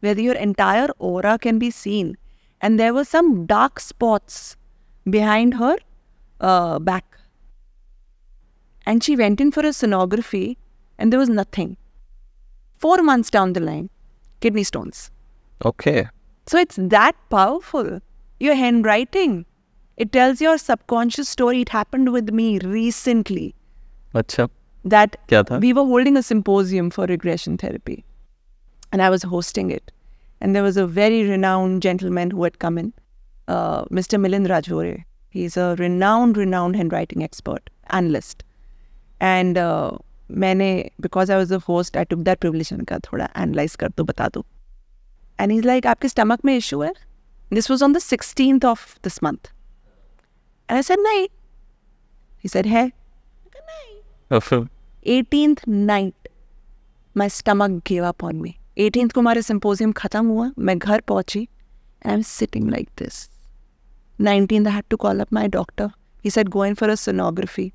where your entire aura can be seen. And there were some dark spots behind her uh, back. And she went in for a sonography and there was nothing. Four months down the line, kidney stones. Okay. So it's that powerful. Your handwriting. It tells your subconscious story. It happened with me recently. up? that we were holding a symposium for regression therapy and I was hosting it. And there was a very renowned gentleman who had come in, uh, Mr. Milind Rajore. He's a renowned, renowned handwriting expert, analyst. And uh, मैंने because I was the host, I took that privilege and कहा थोड़ा analyze कर दो बता दो. And he's like, आपके stomach में issue है? This was on the 16th of this month. And I said, नहीं. He said, hey. Oh, eighteenth night my stomach gave up on me eighteenth को हमारा सिम्पोजियम ख़त्म हुआ मैं घर पहुंची I am sitting like this nineteen I had to call up my doctor he said go for a sonography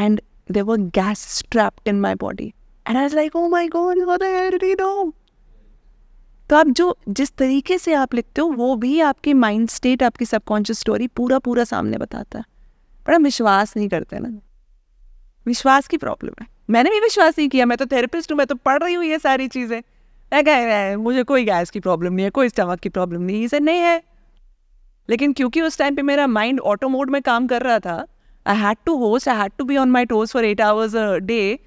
and there were gas trapped in my body and I like oh my god no तो आप जो जिस तरीके से आप लिखते हो वो भी आपके माइंड स्टेट आपकी सबकॉन्शियस स्टोरी पूरा पूरा सामने बताता है बड़ा विश्वास नहीं करते ना विश्वास की प्रॉब्लम है मैंने भी विश्वास नहीं किया मैं तो थेरेपिस्ट हूँ मैं तो पढ़ रही हूँ ये सारी चीज़ें मैं कह रहा है मुझे कोई गैस की प्रॉब्लम नहीं है कोई स्टमक की प्रॉब्लम नहीं इसे नहीं है लेकिन क्योंकि उस टाइम पे मेरा माइंड ऑटो मोड में काम कर रहा था I had to host I had to be on my toes for eight hours a day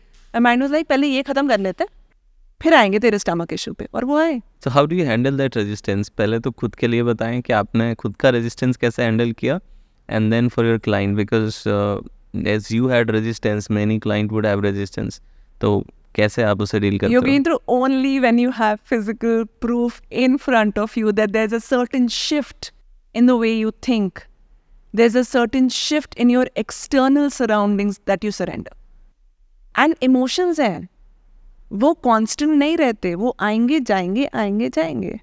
mind was like पहले ये खत्म कर लेते फिर आएंगे तेरे स्टमक इशू पे और वो आए so how do you handle that resistance पहले तो खुद के लिए बताएं कि आपने खुद का रेजिस्टेंस कैसे हैंडल किया and then for your client because as you had resistance many client would have resistance तो कैसे आप उसे डील करते हो you through only when you have physical proof in front of you that there is a certain shift in the way you think there is a certain shift in your external surroundings that you surrender and emotions हैं वो कांस्टेंट नहीं रहते वो आएंगे जाएंगे आएंगे जाएंगे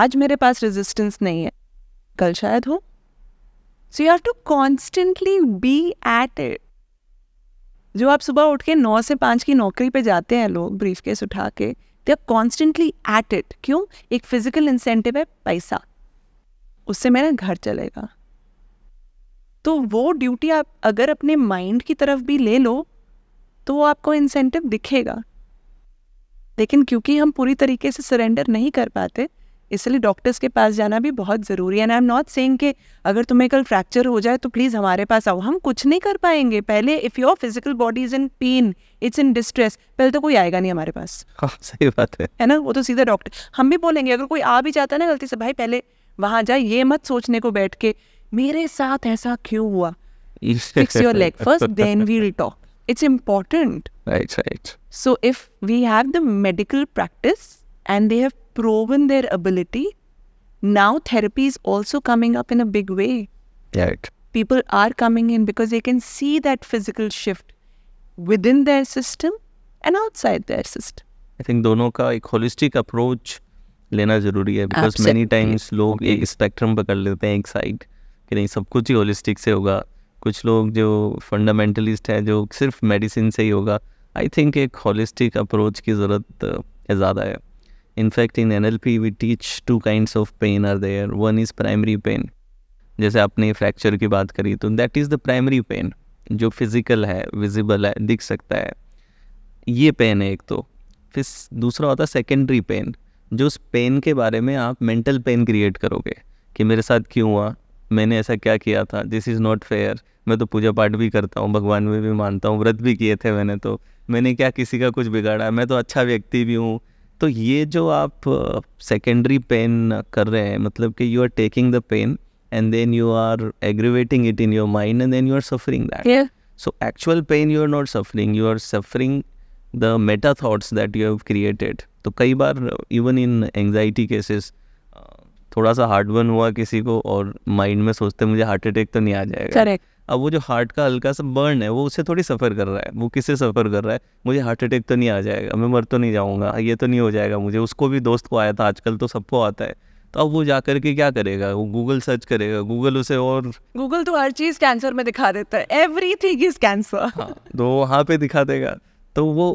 आज मेरे पास रेजिस्टेंस नहीं है कल शायद हूँ so you have to constantly be at it जो आप सुबह उठ के नौ से पाँच की नौकरी पे जाते हैं लोग ब्रीफ केस उठा के they are constantly at it क्यों एक फिजिकल इंसेंटिव है पैसा उससे मेरा घर चलेगा तो वो ड्यूटी आप अगर अपने माइंड की तरफ भी ले लो तो वो आपको इंसेंटिव दिखेगा लेकिन क्योंकि हम पूरी तरीके से सरेंडर नहीं कर पाते इसलिए डॉक्टर्स के पास जाना भी बहुत ज़रूरी है and I am not saying कि अगर तुम्हें कल फ्रैक्चर हो जाए तो प्लीज़ हमारे पास आओ हम कुछ नहीं कर पाएंगे पहले if your physical body is in pain it's in distress पहले तो कोई आएगा नहीं हमारे पास हाँ सही बात है है ना वो तो सीधा डॉक्टर हम भी बोलेंगे अगर कोई आ भी जाता है ना गलती से भाई पहले वहाँ जाए ये मत सोचने को बैठ के मेरे साथ ऐसा क्यों हुआ fix your leg first then we'll talk it's important. Right, right. So if we have the medical practice and they have proven their ability. Now therapy is also coming up in a big way. Right. People are coming in because they can see that physical shift within their system and outside their system. I think दोनों का एक holistic approach लेना जरूरी है because many times लोग okay. एक spectrum पकड़ लेते हैं एक side कि नहीं सब कुछ ही holistic से होगा कुछ लोग fundamentalist हैं जो medicine से ही I think a holistic approach is ज़रूरत ज़्यादा In fact, in NLP, we teach two kinds of pain are there. One is primary pain. जैसे आपने फ्रैक्चर की बात करी तो that is the primary pain जो फिज़िकल है विजिबल है दिख सकता है ये पेन है एक तो फिर दूसरा होता है सेकेंडरी पेन जो उस पेन के बारे में आप मेंटल पेन क्रिएट करोगे कि मेरे साथ क्यों हुआ मैंने ऐसा क्या किया था दिस इज़ नॉट फेयर मैं तो पूजा पाठ भी करता हूँ भगवान में भी मानता हूँ व्रत भी किए थे मैंने तो मैंने क्या किसी का कुछ बिगाड़ा मैं तो अच्छा व्यक्ति भी हूँ तो ये जो आप सेकेंडरी पेन कर रहे हैं मतलब कि you are taking the pain and then you are aggravating it in your mind and then you are suffering that so actual pain you are not suffering you are suffering the meta thoughts that you have created तो कई बार इवन इन एंगजाइटी केसेस थोड़ा सा हार्ट बर्न हुआ किसी को और माइंड में सोचते मुझे हार्ट अटैक तो नहीं आ जाएगा करेक्ट अब वो जो हार्ट का हल्का सा बर्न है वो उससे थोड़ी सफ़र कर रहा है वो किससे सफ़र कर रहा है मुझे हार्ट अटैक तो नहीं आ जाएगा मैं मर तो नहीं जाऊँगा ये तो नहीं हो जाएगा मुझे उसको भी दोस्त को आया था आजकल तो सबको आता है तो अब वो जा करके क्या करेगा वो गूगल सर्च करेगा गूगल उसे और गूगल तो हर चीज़ कैंसर में दिखा देता है एवरी थिंग इज कैंसर तो वहाँ पे दिखा देगा तो वो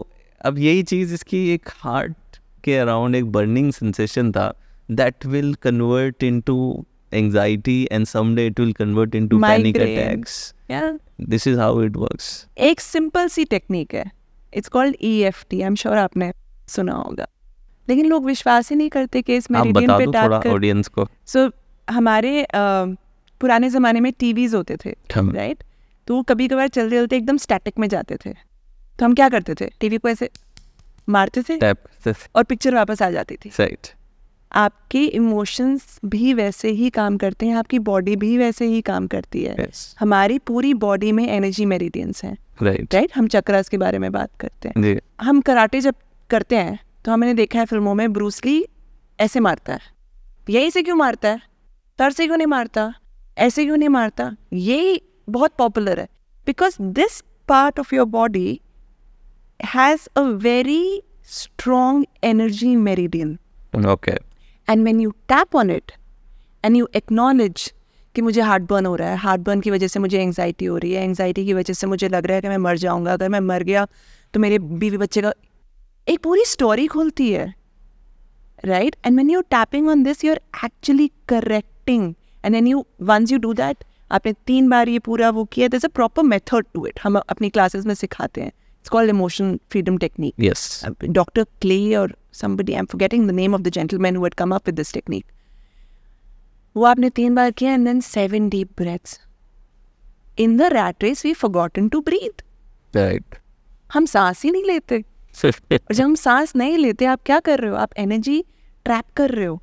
अब यही चीज़ इसकी एक हार्ट के अराउंड एक बर्निंग सेंसेशन था that will convert into anxiety and someday it will convert into Migraine. panic attacks. Yeah. This is how it works. एक simple si technique है. It's called EFT. I'm sure आपने सुना होगा. लेकिन लोग विश्वास ही नहीं करते कि इस मेरिडियन पे टैप कर ऑडियंस को सो so, हमारे uh, पुराने ज़माने में टीवीज होते थे राइट right? तो कभी कभार चलते चलते एकदम स्टैटिक में जाते थे तो हम क्या करते थे टीवी को ऐसे मारते थे और पिक्चर वापस आ जाती थी राइट आपके इमोशंस भी वैसे ही काम करते हैं आपकी बॉडी भी वैसे ही काम करती है yes. हमारी पूरी बॉडी में एनर्जी मेरिडियंस हैं राइट राइट हम चक्रास के बारे में बात करते हैं जी. हम कराटे जब करते हैं तो हमने देखा है फिल्मों में ब्रूसली ऐसे मारता है यही से क्यों मारता है तर से क्यों नहीं मारता ऐसे क्यों नहीं मारता यही बहुत पॉपुलर है because this part of your body has a very strong energy meridian okay and when you tap on it and you acknowledge कि मुझे हार्ट बर्न हो रहा है हार्ट बर्न की वजह से मुझे एंगजाइटी हो रही है एंगजाइटी की वजह से मुझे लग रहा है कि मैं मर जाऊँगा अगर मैं मर गया तो मेरे बीवी बच्चे का एक पूरी स्टोरी खुलती है right and when you tapping on this you are actually correcting and an you once you do that आपने तीन बार ये पूरा वो किया this a proper method to it हम अपनी क्लासेस में सिखाते हैं It's called emotion freedom technique. Yes. Uh, Dr. Clay or somebody, I'm forgetting the name of the gentleman who had come up with this technique. And then seven deep breaths. In the rat race, we've forgotten to breathe. Right. हम सांस ही नहीं लेते और जब हम सांस नहीं लेते आप क्या कर रहे हो आप एनर्जी ट्रैप कर रहे हो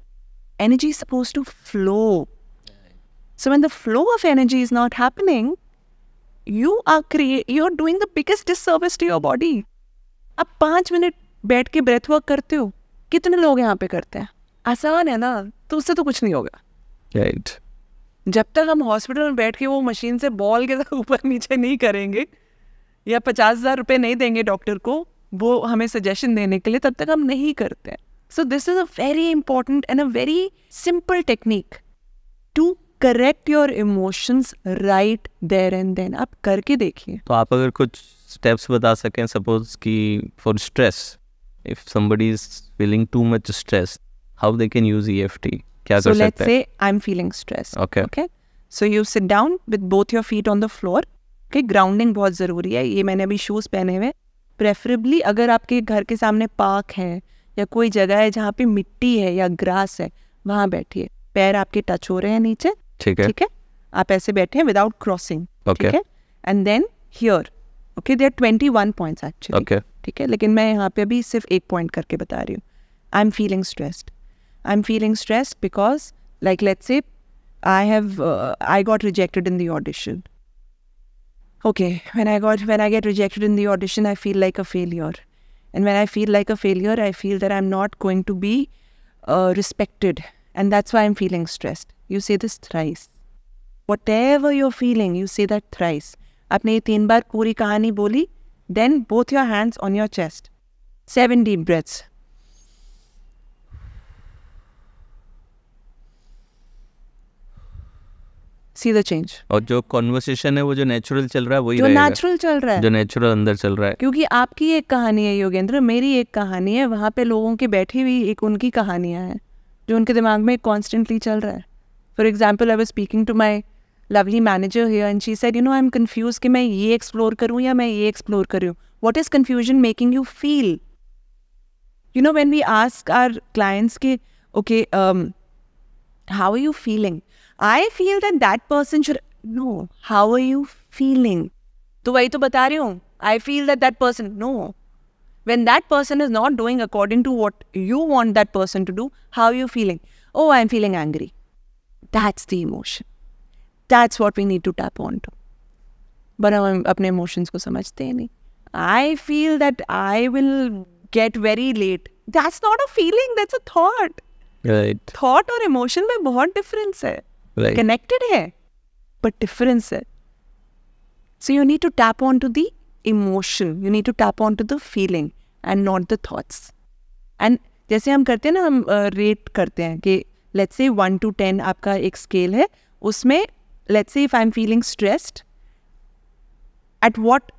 energy suppose to flow so when the flow of energy you are create you are doing the biggest disservice to your body आप पाँच मिनट बैठ के ब्रेथ वर्क करते हो कितने लोग यहाँ पे करते हैं आसान है ना तो उससे तो कुछ नहीं होगा right. जब तक हम हॉस्पिटल में बैठ के वो मशीन से बॉल के साथ ऊपर नीचे नहीं करेंगे या पचास हज़ार रुपये नहीं देंगे डॉक्टर को वो हमें सजेशन देने के लिए तब तक हम नहीं करते हैं so this is a very important and a very simple technique to correct your emotions right there and then आप करके देखिए तो आप अगर कुछ स्टेप्स बता सकें सपोज कि for stress if somebody is feeling too much stress how they can use EFT क्या so कर सकते हैं I am feeling stress okay okay so you sit down with both your feet on the floor okay grounding बहुत ज़रूरी है ये मैंने अभी शूज़ पहने हुए प्रेफरेबली अगर आपके घर के सामने पार्क है या कोई जगह है जहाँ पे मिट्टी है या ग्रास है वहाँ बैठिए पैर आपके टच हो रहे हैं नीचे ठीक है ठीक है आप ऐसे बैठे हैं विदाउट क्रॉसिंग ठीक and then here okay there twenty one point okay ठीक है लेकिन मैं यहाँ पे अभी सिर्फ एक पॉइंट करके बता रही हूँ I am feeling stressed I am feeling stressed because like let's say I have I got rejected in the okay when I got when I get rejected in the audition I feel like a failure and when I feel like a failure I feel that I am not going to be respected And that's why I'm feeling stressed. You say this thrice. Whatever you're feeling, you say that thrice. Apne teen bar puri kahani boli. Then both your hands on your chest. Seven deep breaths. See the change. और जो कॉन्वर्सेशन है वो जो नेचुरल चल रहा है वही जो नेचुरल चल रहा है जो नेचुरल अंदर चल रहा है क्योंकि आपकी एक कहानी है योगेंद्र मेरी एक कहानी है वहाँ पे लोगों की बैठी हुई एक उनकी कहानियाँ हैं जो उनके दिमाग में कॉन्स्टेंटली चल रहा है for example I was speaking to my lovely manager here and she said you know I am confused कि मैं ये एक्सप्लोर करूँ या मैं ये एक्सप्लोर करूँ what is confusion making you feel you know when we ask our clients के okay how are you feeling I feel that that person should know how are you feeling तो वही तो बता रही हूँ I feel that that person know When that person is not doing according to what you want that person to do, how are you feeling? Oh, I'm feeling angry. That's the emotion. That's what we need to tap onto. But हम अपने emotions को समझते ही I feel that I will get very late. That's not a feeling, that's a thought. Right. Thought or emotion में बहुत difference है. Right. Connected है, but difference So you need to tap onto the emotion you need to tap on to the feeling and not the thoughts and जैसे हम करते हैं ना हम रेट uh, करते हैं कि let's say one two ten आपका एक स्केल है उसमें let's say if I am feeling stressed at what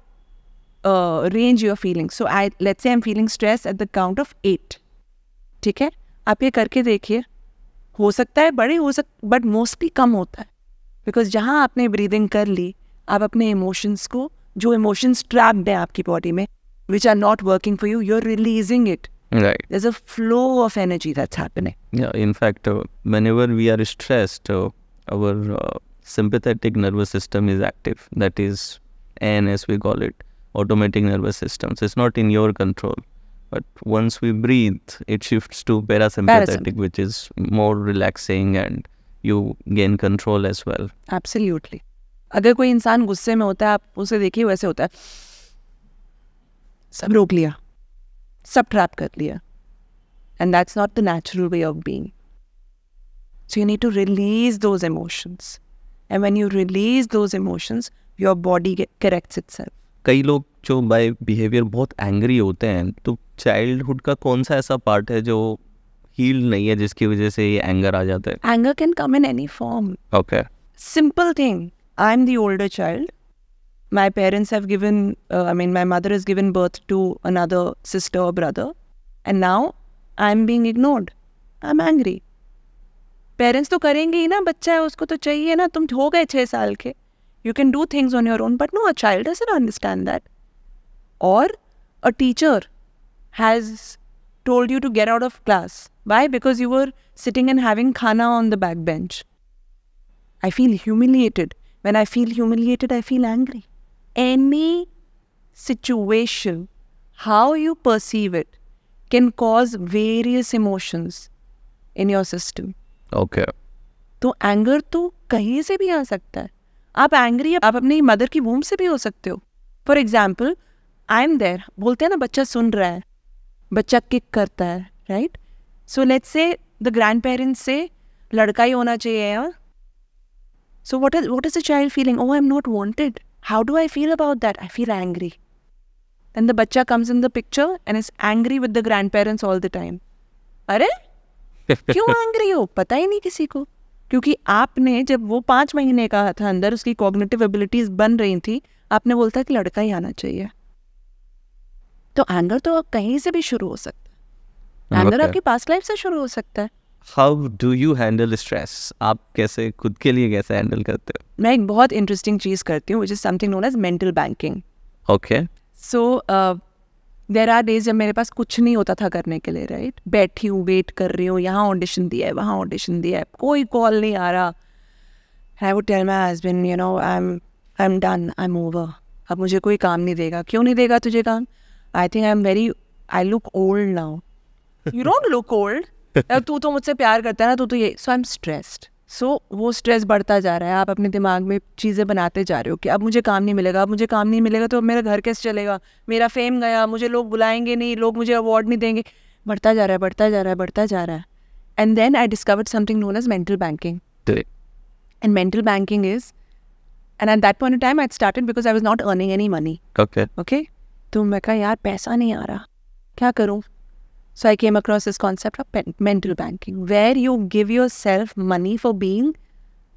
range you're feeling so I let's say I am feeling stress at the count of eight ठीक है आप ये करके देखिए हो सकता है बड़े हो सक बट मोस्टली कम होता है बिकॉज जहाँ आपने ब्रीदिंग कर ली आप अपने इमोशंस को जो emotions ट्रैप्ड हैं आपकी बॉडी में which are not working for you you are releasing Right. There's a flow of energy that's happening. Yeah, in fact, uh, whenever we are stressed, uh, our uh, sympathetic nervous system is active. That is N, as we call it, automatic nervous system. So it's not in your control. But once we breathe, it shifts to parasympathetic, which is more relaxing and you gain control as well. Absolutely. अगर कोई इंसान गुस्से में होता है आप उसे देखिए वैसे होता है सब रोक लिया सब ट्रैप कर लिया and that's not the natural way of being so you need to release those emotions and when you release those emotions your body corrects it कई लोग जो बाय बिहेवियर बहुत एंग्री होते हैं तो चाइल्डहुड का कौन सा ऐसा पार्ट है जो हील नहीं है जिसकी वजह से ये एंगर आ जाता है anger can come in any form okay simple thing I'm the older child. My parents have given, uh, I mean, my mother has given birth to another sister or brother. And now I'm being ignored. I'm angry. Parents to karenge hi na, bachcha hai, usko to chahiye na, tum ho gaye saal ke. You can do things on your own, but no, a child doesn't understand that. Or a teacher has told you to get out of class. Why? Because you were sitting and having khana on the back bench. I feel humiliated When I feel humiliated, I feel angry. Any situation, how you perceive it, can cause various emotions in your system. Okay. तो एंगर तो कहीं से भी आ सकता है आप एंग्री आप अपनी मदर की वूम से भी हो सकते हो for example I am there बोलते हैं ना बच्चा सुन रहा है बच्चा किक करता है right so let's say the grandparents से लड़का ही होना चाहिए और So what is what is the child feeling? Oh, I'm not wanted. How do I feel about that? I feel angry. Then the bacha comes in the picture and is angry with the grandparents all the time. अरे क्यों angry हो पता ही नहीं किसी को क्योंकि आपने जब वो पांच महीने का था अंदर उसकी कॉग्निटिव एबिलिटीज बन रही थी आपने बोलता कि लड़का ही आना चाहिए तो एंगर तो कहीं से भी शुरू हो सकता है एंगर आपकी पास्ट लाइफ से शुरू हो सकता है how do you handle stress आप कैसे खुद के लिए कैसे हैंडल करते हो मैं एक बहुत इंटरेस्टिंग चीज़ करती हूँ which is something known as mental banking okay so there are days जब मेरे पास कुछ नहीं होता था करने के लिए राइट right? बैठी हूँ वेट कर रही हूँ यहाँ ऑडिशन दिया है वहाँ ऑडिशन दिया है कोई कॉल नहीं आ रहा I would tell my husband you know I am I am done I am over अब मुझे कोई काम नहीं देगा क्यों नहीं देगा तुझे काम I think I am very I look old now you don't look old तू तो मुझसे प्यार करता है ना तू तो ये सो आई एम स्ट्रेस्ड सो वो स्ट्रेस बढ़ता जा रहा है आप अपने दिमाग में चीज़ें बनाते जा रहे हो कि अब मुझे काम नहीं मिलेगा अब मुझे काम नहीं मिलेगा तो अब मेरा घर कैसे चलेगा मेरा फेम गया मुझे लोग बुलाएंगे नहीं लोग मुझे अवार्ड नहीं देंगे बढ़ता जा रहा है बढ़ता जा रहा है बढ़ता जा रहा है and then I discovered something known as mental banking and mental banking is and at that point time I started because I was not earning any money okay okay तो मैं कहा यार पैसा नहीं आ रहा क्या करूँ So I came across this concept of mental banking, where you give yourself money for being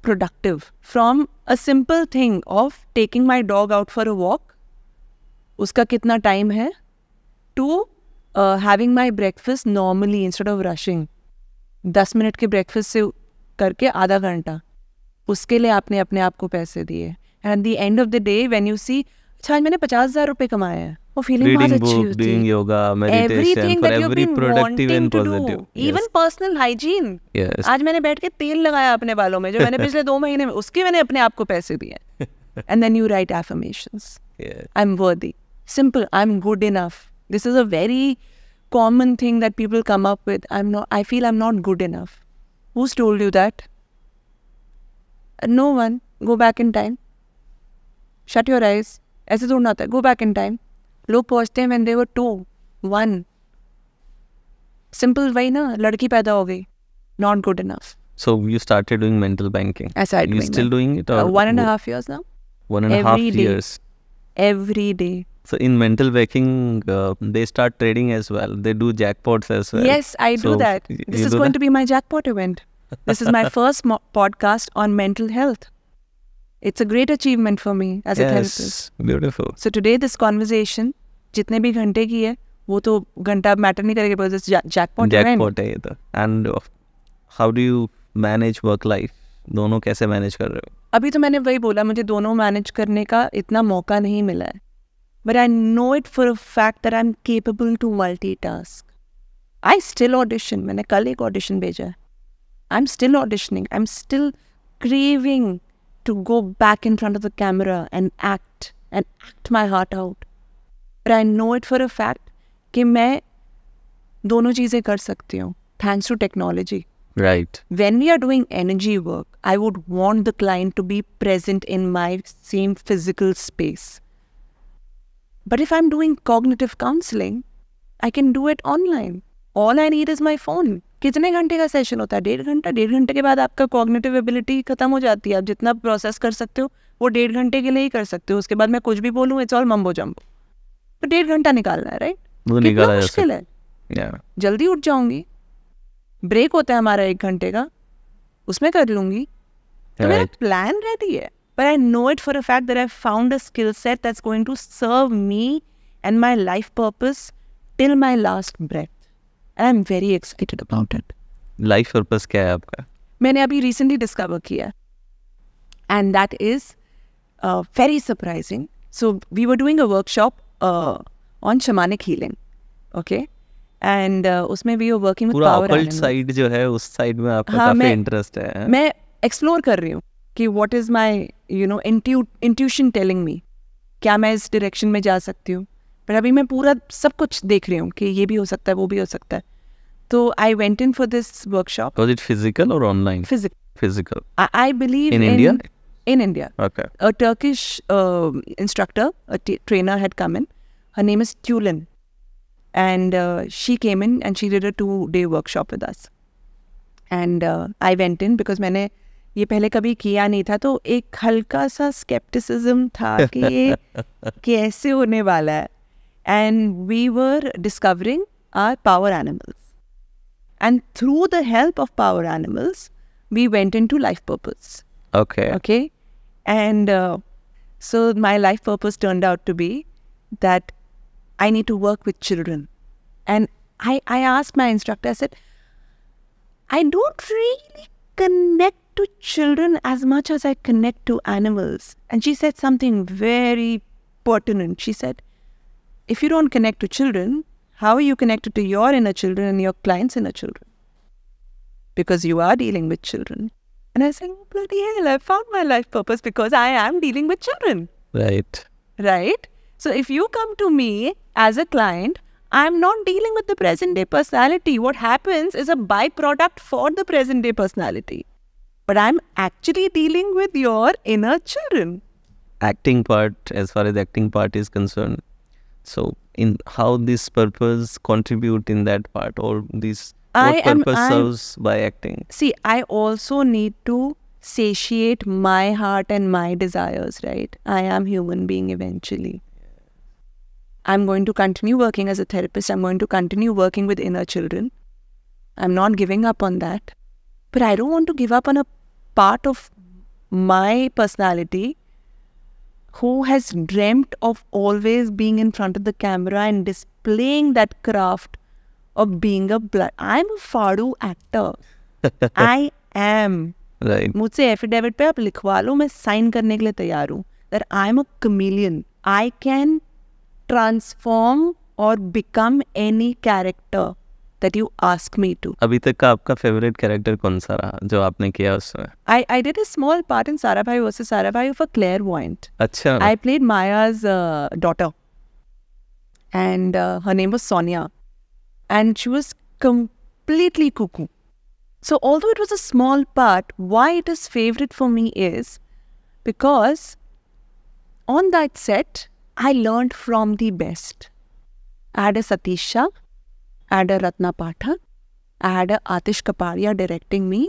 productive from a simple thing of taking my dog out for a walk, uska kitna time hai, to uh, having my breakfast normally instead of rushing. 10 minute के ब्रेकफास्ट से करके आधा घंटा उसके लिए आपने अपने आप को पैसे दिए the end of the day, when you see अच्छा मैंने पचास हजार रुपए कमाए हैं वो फीलिंग बहुत अच्छी होती है yoga meditation for every productive and positive even personal hygiene आज मैंने बैठ के तेल लगाया अपने बालों में जो मैंने पिछले दो महीने में उसके मैंने अपने आप को पैसे दिए and then you write affirmations I am worthy simple I am good enough this is a very common thing that people come up with I am not I feel I am not good enough who told you that no one go back in time shut your eyes ऐसे थोड़ा होता है Go back in time. लोग पहुँचते हैं वैन देवर टू वन सिंपल वही ना लड़की पैदा हो गई not good enough So you started doing mental banking. I started. You doing still doing it? Or uh, one and a half years now. One years. Every day. So in mental banking, uh, they start trading as well. They do jackpots as well. Yes, I do that. This is going to be my jackpot event. This is my first podcast on mental health it's a great achievement for me as yes, a therapist. Yes, beautiful. So today this conversation, jitne bi ghante ki hai, wo to ghanta matter nahi karega because it's ja- jackpot. Jackpot hai ye And uh, how do you manage work life? Dono कैसे मैनेज kare? रहे हो अभी तो मैंने वही बोला मुझे दोनों मैनेज करने का इतना मौका नहीं मिला है but I know it for a fact that I am capable to multitask I still audition मैंने कल एक ऑडिशन भेजा है I am still auditioning to go back in front of the camera and act and act my heart out. But I know it for a fact that I can do both thanks to technology. Right. When we are doing energy work, I would want the client to be present in my same physical space. But if I'm doing cognitive counseling, I can do it online. All I need is my phone. कितने घंटे का सेशन होता है डेढ़ घंटा डेढ़ घंटे के बाद आपका कॉग्नेटिव एबिलिटी खत्म हो जाती है आप जितना प्रोसेस कर सकते हो वो डेढ़ घंटे के लिए ही कर सकते हो उसके बाद मैं कुछ भी बोलूँ इट्स ऑल मम्बो जम्बो तो डेढ़ घंटा निकालना है राइट तो कितना मुश्किल है जल्दी उठ जाऊंगी ब्रेक होता है हमारा एक घंटे का उसमें कर लूंगी तो मेरा प्लान रहती है but I know it for a fact that I found a skill set that's going to serve me and my life purpose till my last breath I am very excited about it life purpose क्या है आपका मैंने अभी रिसेंटली डिस्कवर किया and that is very surprising so we were doing a workshop on shamanic healing okay and उसमें वी भी वर्किंग पूरा ऑकल्ट साइड जो है उस साइड में आपका हाँ, काफी इंटरेस्ट है हाँ। मैं एक्सप्लोर कर रही हूँ कि what is my you know intuition telling me क्या मैं इस डायरेक्शन में जा सकती हूँ बट अभी मैं पूरा सब कुछ देख रही हूँ कि ये भी हो सकता है वो भी हो सकता है तो I went in for this workshop physical और online physical I believe in India in India a Turkish instructor trainer had come in her name is Tulin and she came in and she did a two day workshop with us and I went in because मैंने ये पहले कभी किया नहीं था तो एक हल्का सा स्केप्टिसिज्म था कि कैसे होने वाला है and we were discovering our power animals. And through the help of power animals, we went into life purpose. Okay. Okay. And uh, so my life purpose turned out to be that I need to work with children. And I, I asked my instructor, I said, I don't really connect to children as much as I connect to animals. And she said something very pertinent. She said, if you don't connect to children, how are you connected to your inner children and your clients' inner children? Because you are dealing with children. And I said, oh, bloody hell, I found my life purpose because I am dealing with children. Right. Right? So if you come to me as a client, I'm not dealing with the present day personality. What happens is a byproduct for the present day personality. But I'm actually dealing with your inner children. Acting part, as far as acting part is concerned, so, in how this purpose contribute in that part, or this I what am, purpose I'm, serves by acting? See, I also need to satiate my heart and my desires. Right? I am human being eventually. I'm going to continue working as a therapist. I'm going to continue working with inner children. I'm not giving up on that. But I don't want to give up on a part of my personality who has dreamt of always being in front of the camera and displaying that craft of being a blood. I'm a Faru actor. I am. Right. I sign that I'm a chameleon. I can transform or become any character that you ask me to. अभी तक का आपका favorite character कौन सा रहा जो आपने किया उसमें? I I did a small part in Sarabhai versus Sarabhai for clairvoyant. अच्छा. I played Maya's uh, daughter, and uh, her name was Sonia, and she was completely cuckoo. So although it was a small part, why it is favorite for me is because on that set I learned from the best. I had a Satish I had a Ratna Pathak. I had a Atish Kapadia directing me.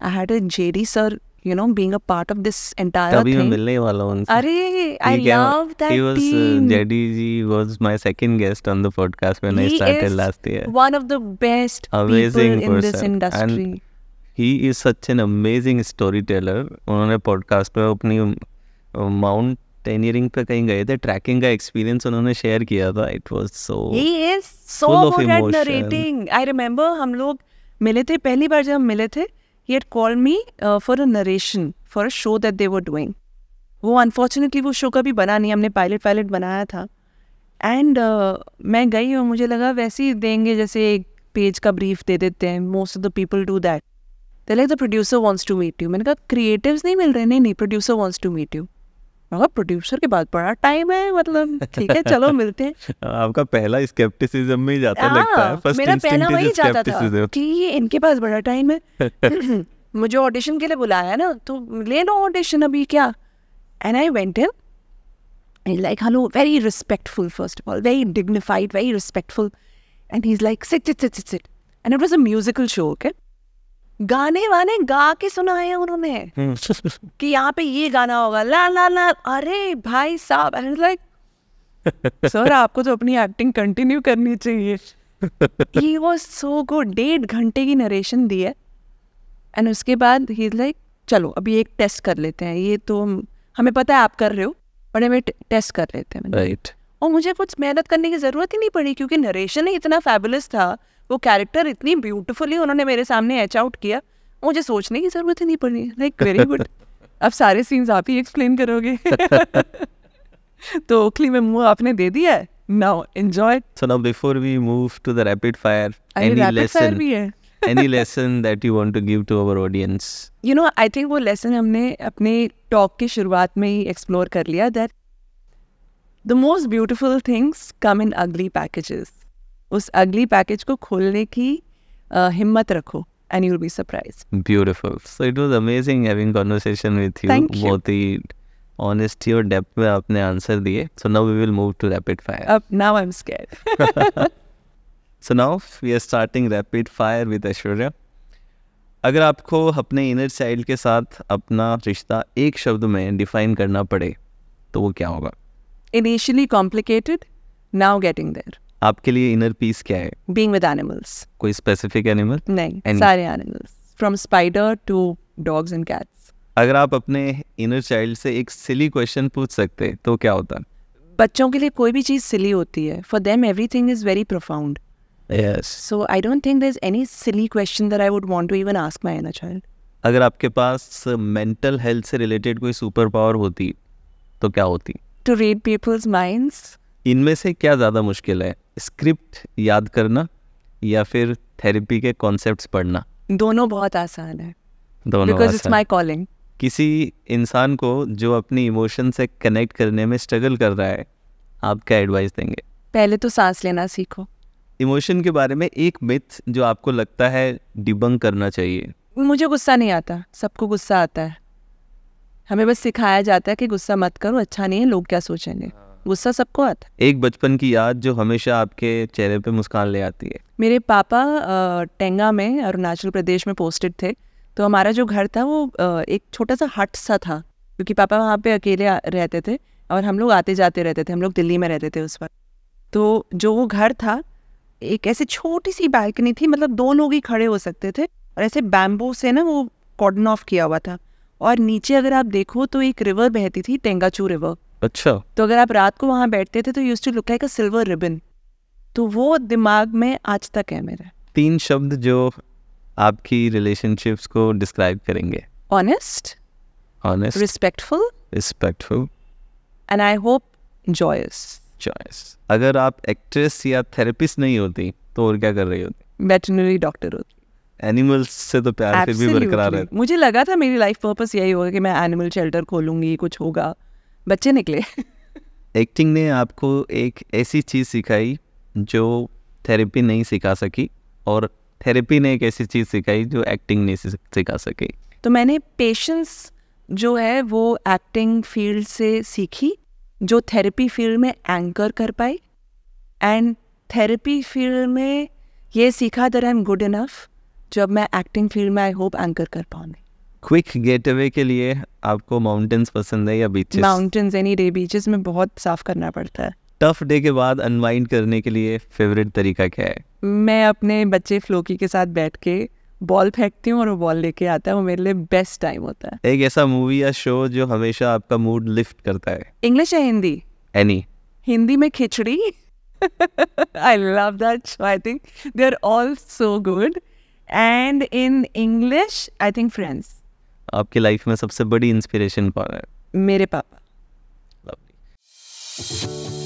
I had a JD sir, you know, being a part of this entire Tabhi thing. मिलने वाला उनसे. अरे, I he love that he was, team. Uh, JD ji was my second guest on the podcast when he I started last year. One of the best Amazing people in person. this industry. And he is such an amazing storyteller उन्होंने पॉडकास्ट में अपनी माउंट टेनियरिंग पे कहीं गए थे ट्रैकिंग का एक्सपीरियंस उन्होंने शेयर किया था it was so he is so good at narrating I remember हम लोग मिले थे पहली बार जब हम मिले थे he call me for a narration for a show that they were doing वो अनफॉर्चुनेटली वो शो कभी बना नहीं हमने पायलट पायलट बनाया था एंड uh, मैं गई और मुझे लगा वैसे ही देंगे जैसे एक पेज का ब्रीफ दे देते हैं most of the people do that like the producer wants to meet you मैंने कहा क्रिएटिव्स नहीं मिल रहे नहीं नहीं producer wants to meet you मगर प्रोड्यूसर के बाद बड़ा टाइम है मतलब ठीक है चलो मिलते हैं आपका पहला स्केप्टिसिज्म में ही जाता आ, हाँ, लगता है फर्स्ट मेरा पहला वही जाता था कि ये इनके पास बड़ा टाइम है मुझे ऑडिशन के लिए बुलाया ना तो ले लो ऑडिशन अभी क्या and I went in and like hello very respectful first of all very dignified very respectful and he is like sit sit sit sit and it was a musical show okay गाने वाने गा के सुनाए उन्होंने हम्म। कि यहाँ पे ये गाना होगा ला ला ला अरे भाई साहब एंड लाइक सर आपको तो अपनी एक्टिंग कंटिन्यू करनी चाहिए ही वाज सो गुड डेढ़ घंटे की नरेशन दी है एंड उसके बाद ही लाइक चलो अभी एक टेस्ट कर लेते हैं ये तो हमें पता है आप कर रहे हो बट हमें टेस्ट कर लेते हैं राइट right. और मुझे कुछ मेहनत करने की ज़रूरत ही नहीं पड़ी क्योंकि नरेशन ही इतना फेबुलस था वो कैरेक्टर इतनी ब्यूटीफुली उन्होंने मेरे सामने एच आउट किया मुझे सोचने की जरूरत ही नहीं पड़ी लाइक वेरी गुड अब सारे सीन्स आप ही एक्सप्लेन करोगे तो ओखली में मुंह आपने दे दिया है now enjoy so now before we move to the rapid fire any lesson any lesson that you want to give to our audience you know I think वो लेसन हमने अपने टॉक की शुरुआत में ही एक्सप्लोर कर लिया that the most beautiful things come in ugly packages उस अगली पैकेज को खोलने की हिम्मत रखो and you be surprise beautiful so it was amazing conversation with you बहुत ही ऑनेस्टी और डेप्थ में आपने आंसर दिए so now we will move to rapid fire अब now I am scare so now we are starting rapid fire with Aishwarya अगर आपको अपने इनर चाइल्ड के साथ अपना रिश्ता एक शब्द में डिफाइन करना पड़े तो वो क्या होगा initially complicated now getting there आपके लिए इनर पीस क्या है बीइंग विद एनिमल्स कोई स्पेसिफिक एनिमल नहीं सारे animals from spider to dogs and cats अगर आप अपने इनर चाइल्ड से एक सिली क्वेश्चन पूछ सकते तो क्या होता बच्चों के लिए कोई भी चीज़ सिली होती है for them everything is very profound yes so I don't think there is any silly question that I would want to even ask my inner child अगर आपके पास मेंटल हेल्थ से रिलेटेड कोई सुपर पावर होती तो क्या होती टू रीड पीपल्स माइंड्स इनमें से क्या ज़्यादा मुश्किल है स्क्रिप्ट याद करना या फिर थेरेपी के कॉन्सेप्ट पढ़ना दोनों बहुत आसान है दोनों बिकॉज इट्स कॉलिंग किसी इंसान को जो अपनी इमोशन से कनेक्ट करने में स्ट्रगल कर रहा है आप क्या एडवाइस देंगे पहले तो सांस लेना सीखो इमोशन के बारे में एक मिथ जो आपको लगता है डिबंग करना चाहिए मुझे गुस्सा नहीं आता सबको गुस्सा आता है हमें बस सिखाया जाता है कि गुस्सा मत करो अच्छा नहीं है लोग क्या सोचेंगे गुस्सा सबको आता है एक बचपन की याद जो हमेशा आपके चेहरे पे मुस्कान ले आती है मेरे पापा टेंगा में अरुणाचल प्रदेश में पोस्टेड थे तो हमारा जो घर था वो एक छोटा सा हट सा था क्योंकि पापा वहाँ पे अकेले रहते थे और हम लोग आते जाते रहते थे हम लोग दिल्ली में रहते थे उस वक्त तो जो वो घर था एक ऐसे छोटी सी बालकनी थी मतलब दो लोग ही खड़े हो सकते थे और ऐसे बैम्बू से ना वो कॉर्डन ऑफ किया हुआ था और नीचे अगर आप देखो तो एक रिवर बहती थी टेंगाचू रिवर अच्छा तो अगर आप रात को वहाँ बैठते थे तो use to look like a silver ribbon तो वो दिमाग में आज तक है मेरा तीन शब्द जो आपकी रिलेशनशिप्स को डिस्क्राइब करेंगे honest honest respectful respectful and I hope joyous joyous अगर आप एक्ट्रेस या थेरेपिस्ट नहीं होती तो और क्या कर रही होती वेटनरी डॉक्टर होती एनिमल्स से तो प्यार Absolutely. फिर भी बरकरार है मुझे लगा था मेरी लाइफ पर्पस यही होगा कि मैं एनिमल शेल्टर खोलूंगी कुछ होगा बच्चे निकले एक्टिंग ने आपको एक ऐसी चीज़ सिखाई जो थेरेपी नहीं सिखा सकी और थेरेपी ने एक ऐसी चीज़ सिखाई जो एक्टिंग नहीं सिखा सकी तो मैंने पेशेंस जो है वो एक्टिंग फील्ड से सीखी जो थेरेपी फील्ड में एंकर कर पाई एंड थेरेपी फील्ड में ये सीखा that I am good enough जब मैं एक्टिंग फील्ड में आई होप एंकर कर पाऊंगी क्विक गेट के लिए आपको माउंटेन्स पसंद है या beaches mountains any day beaches में बहुत साफ करना पड़ता है टफ डे के बाद अनवाइंड करने के लिए फेवरेट तरीका क्या है मैं अपने बच्चे फ्लोकी के साथ बैठ के बॉल फेंकती हूँ और वो बॉल लेके आता है वो मेरे लिए बेस्ट टाइम होता है एक ऐसा मूवी या शो जो हमेशा आपका मूड लिफ्ट करता है इंग्लिश या हिंदी एनी हिंदी में khichdi I love that so I think they are all so good and in English I think friends आपकी लाइफ में सबसे बड़ी इंस्पिरेशन कौन है मेरे पापा लवली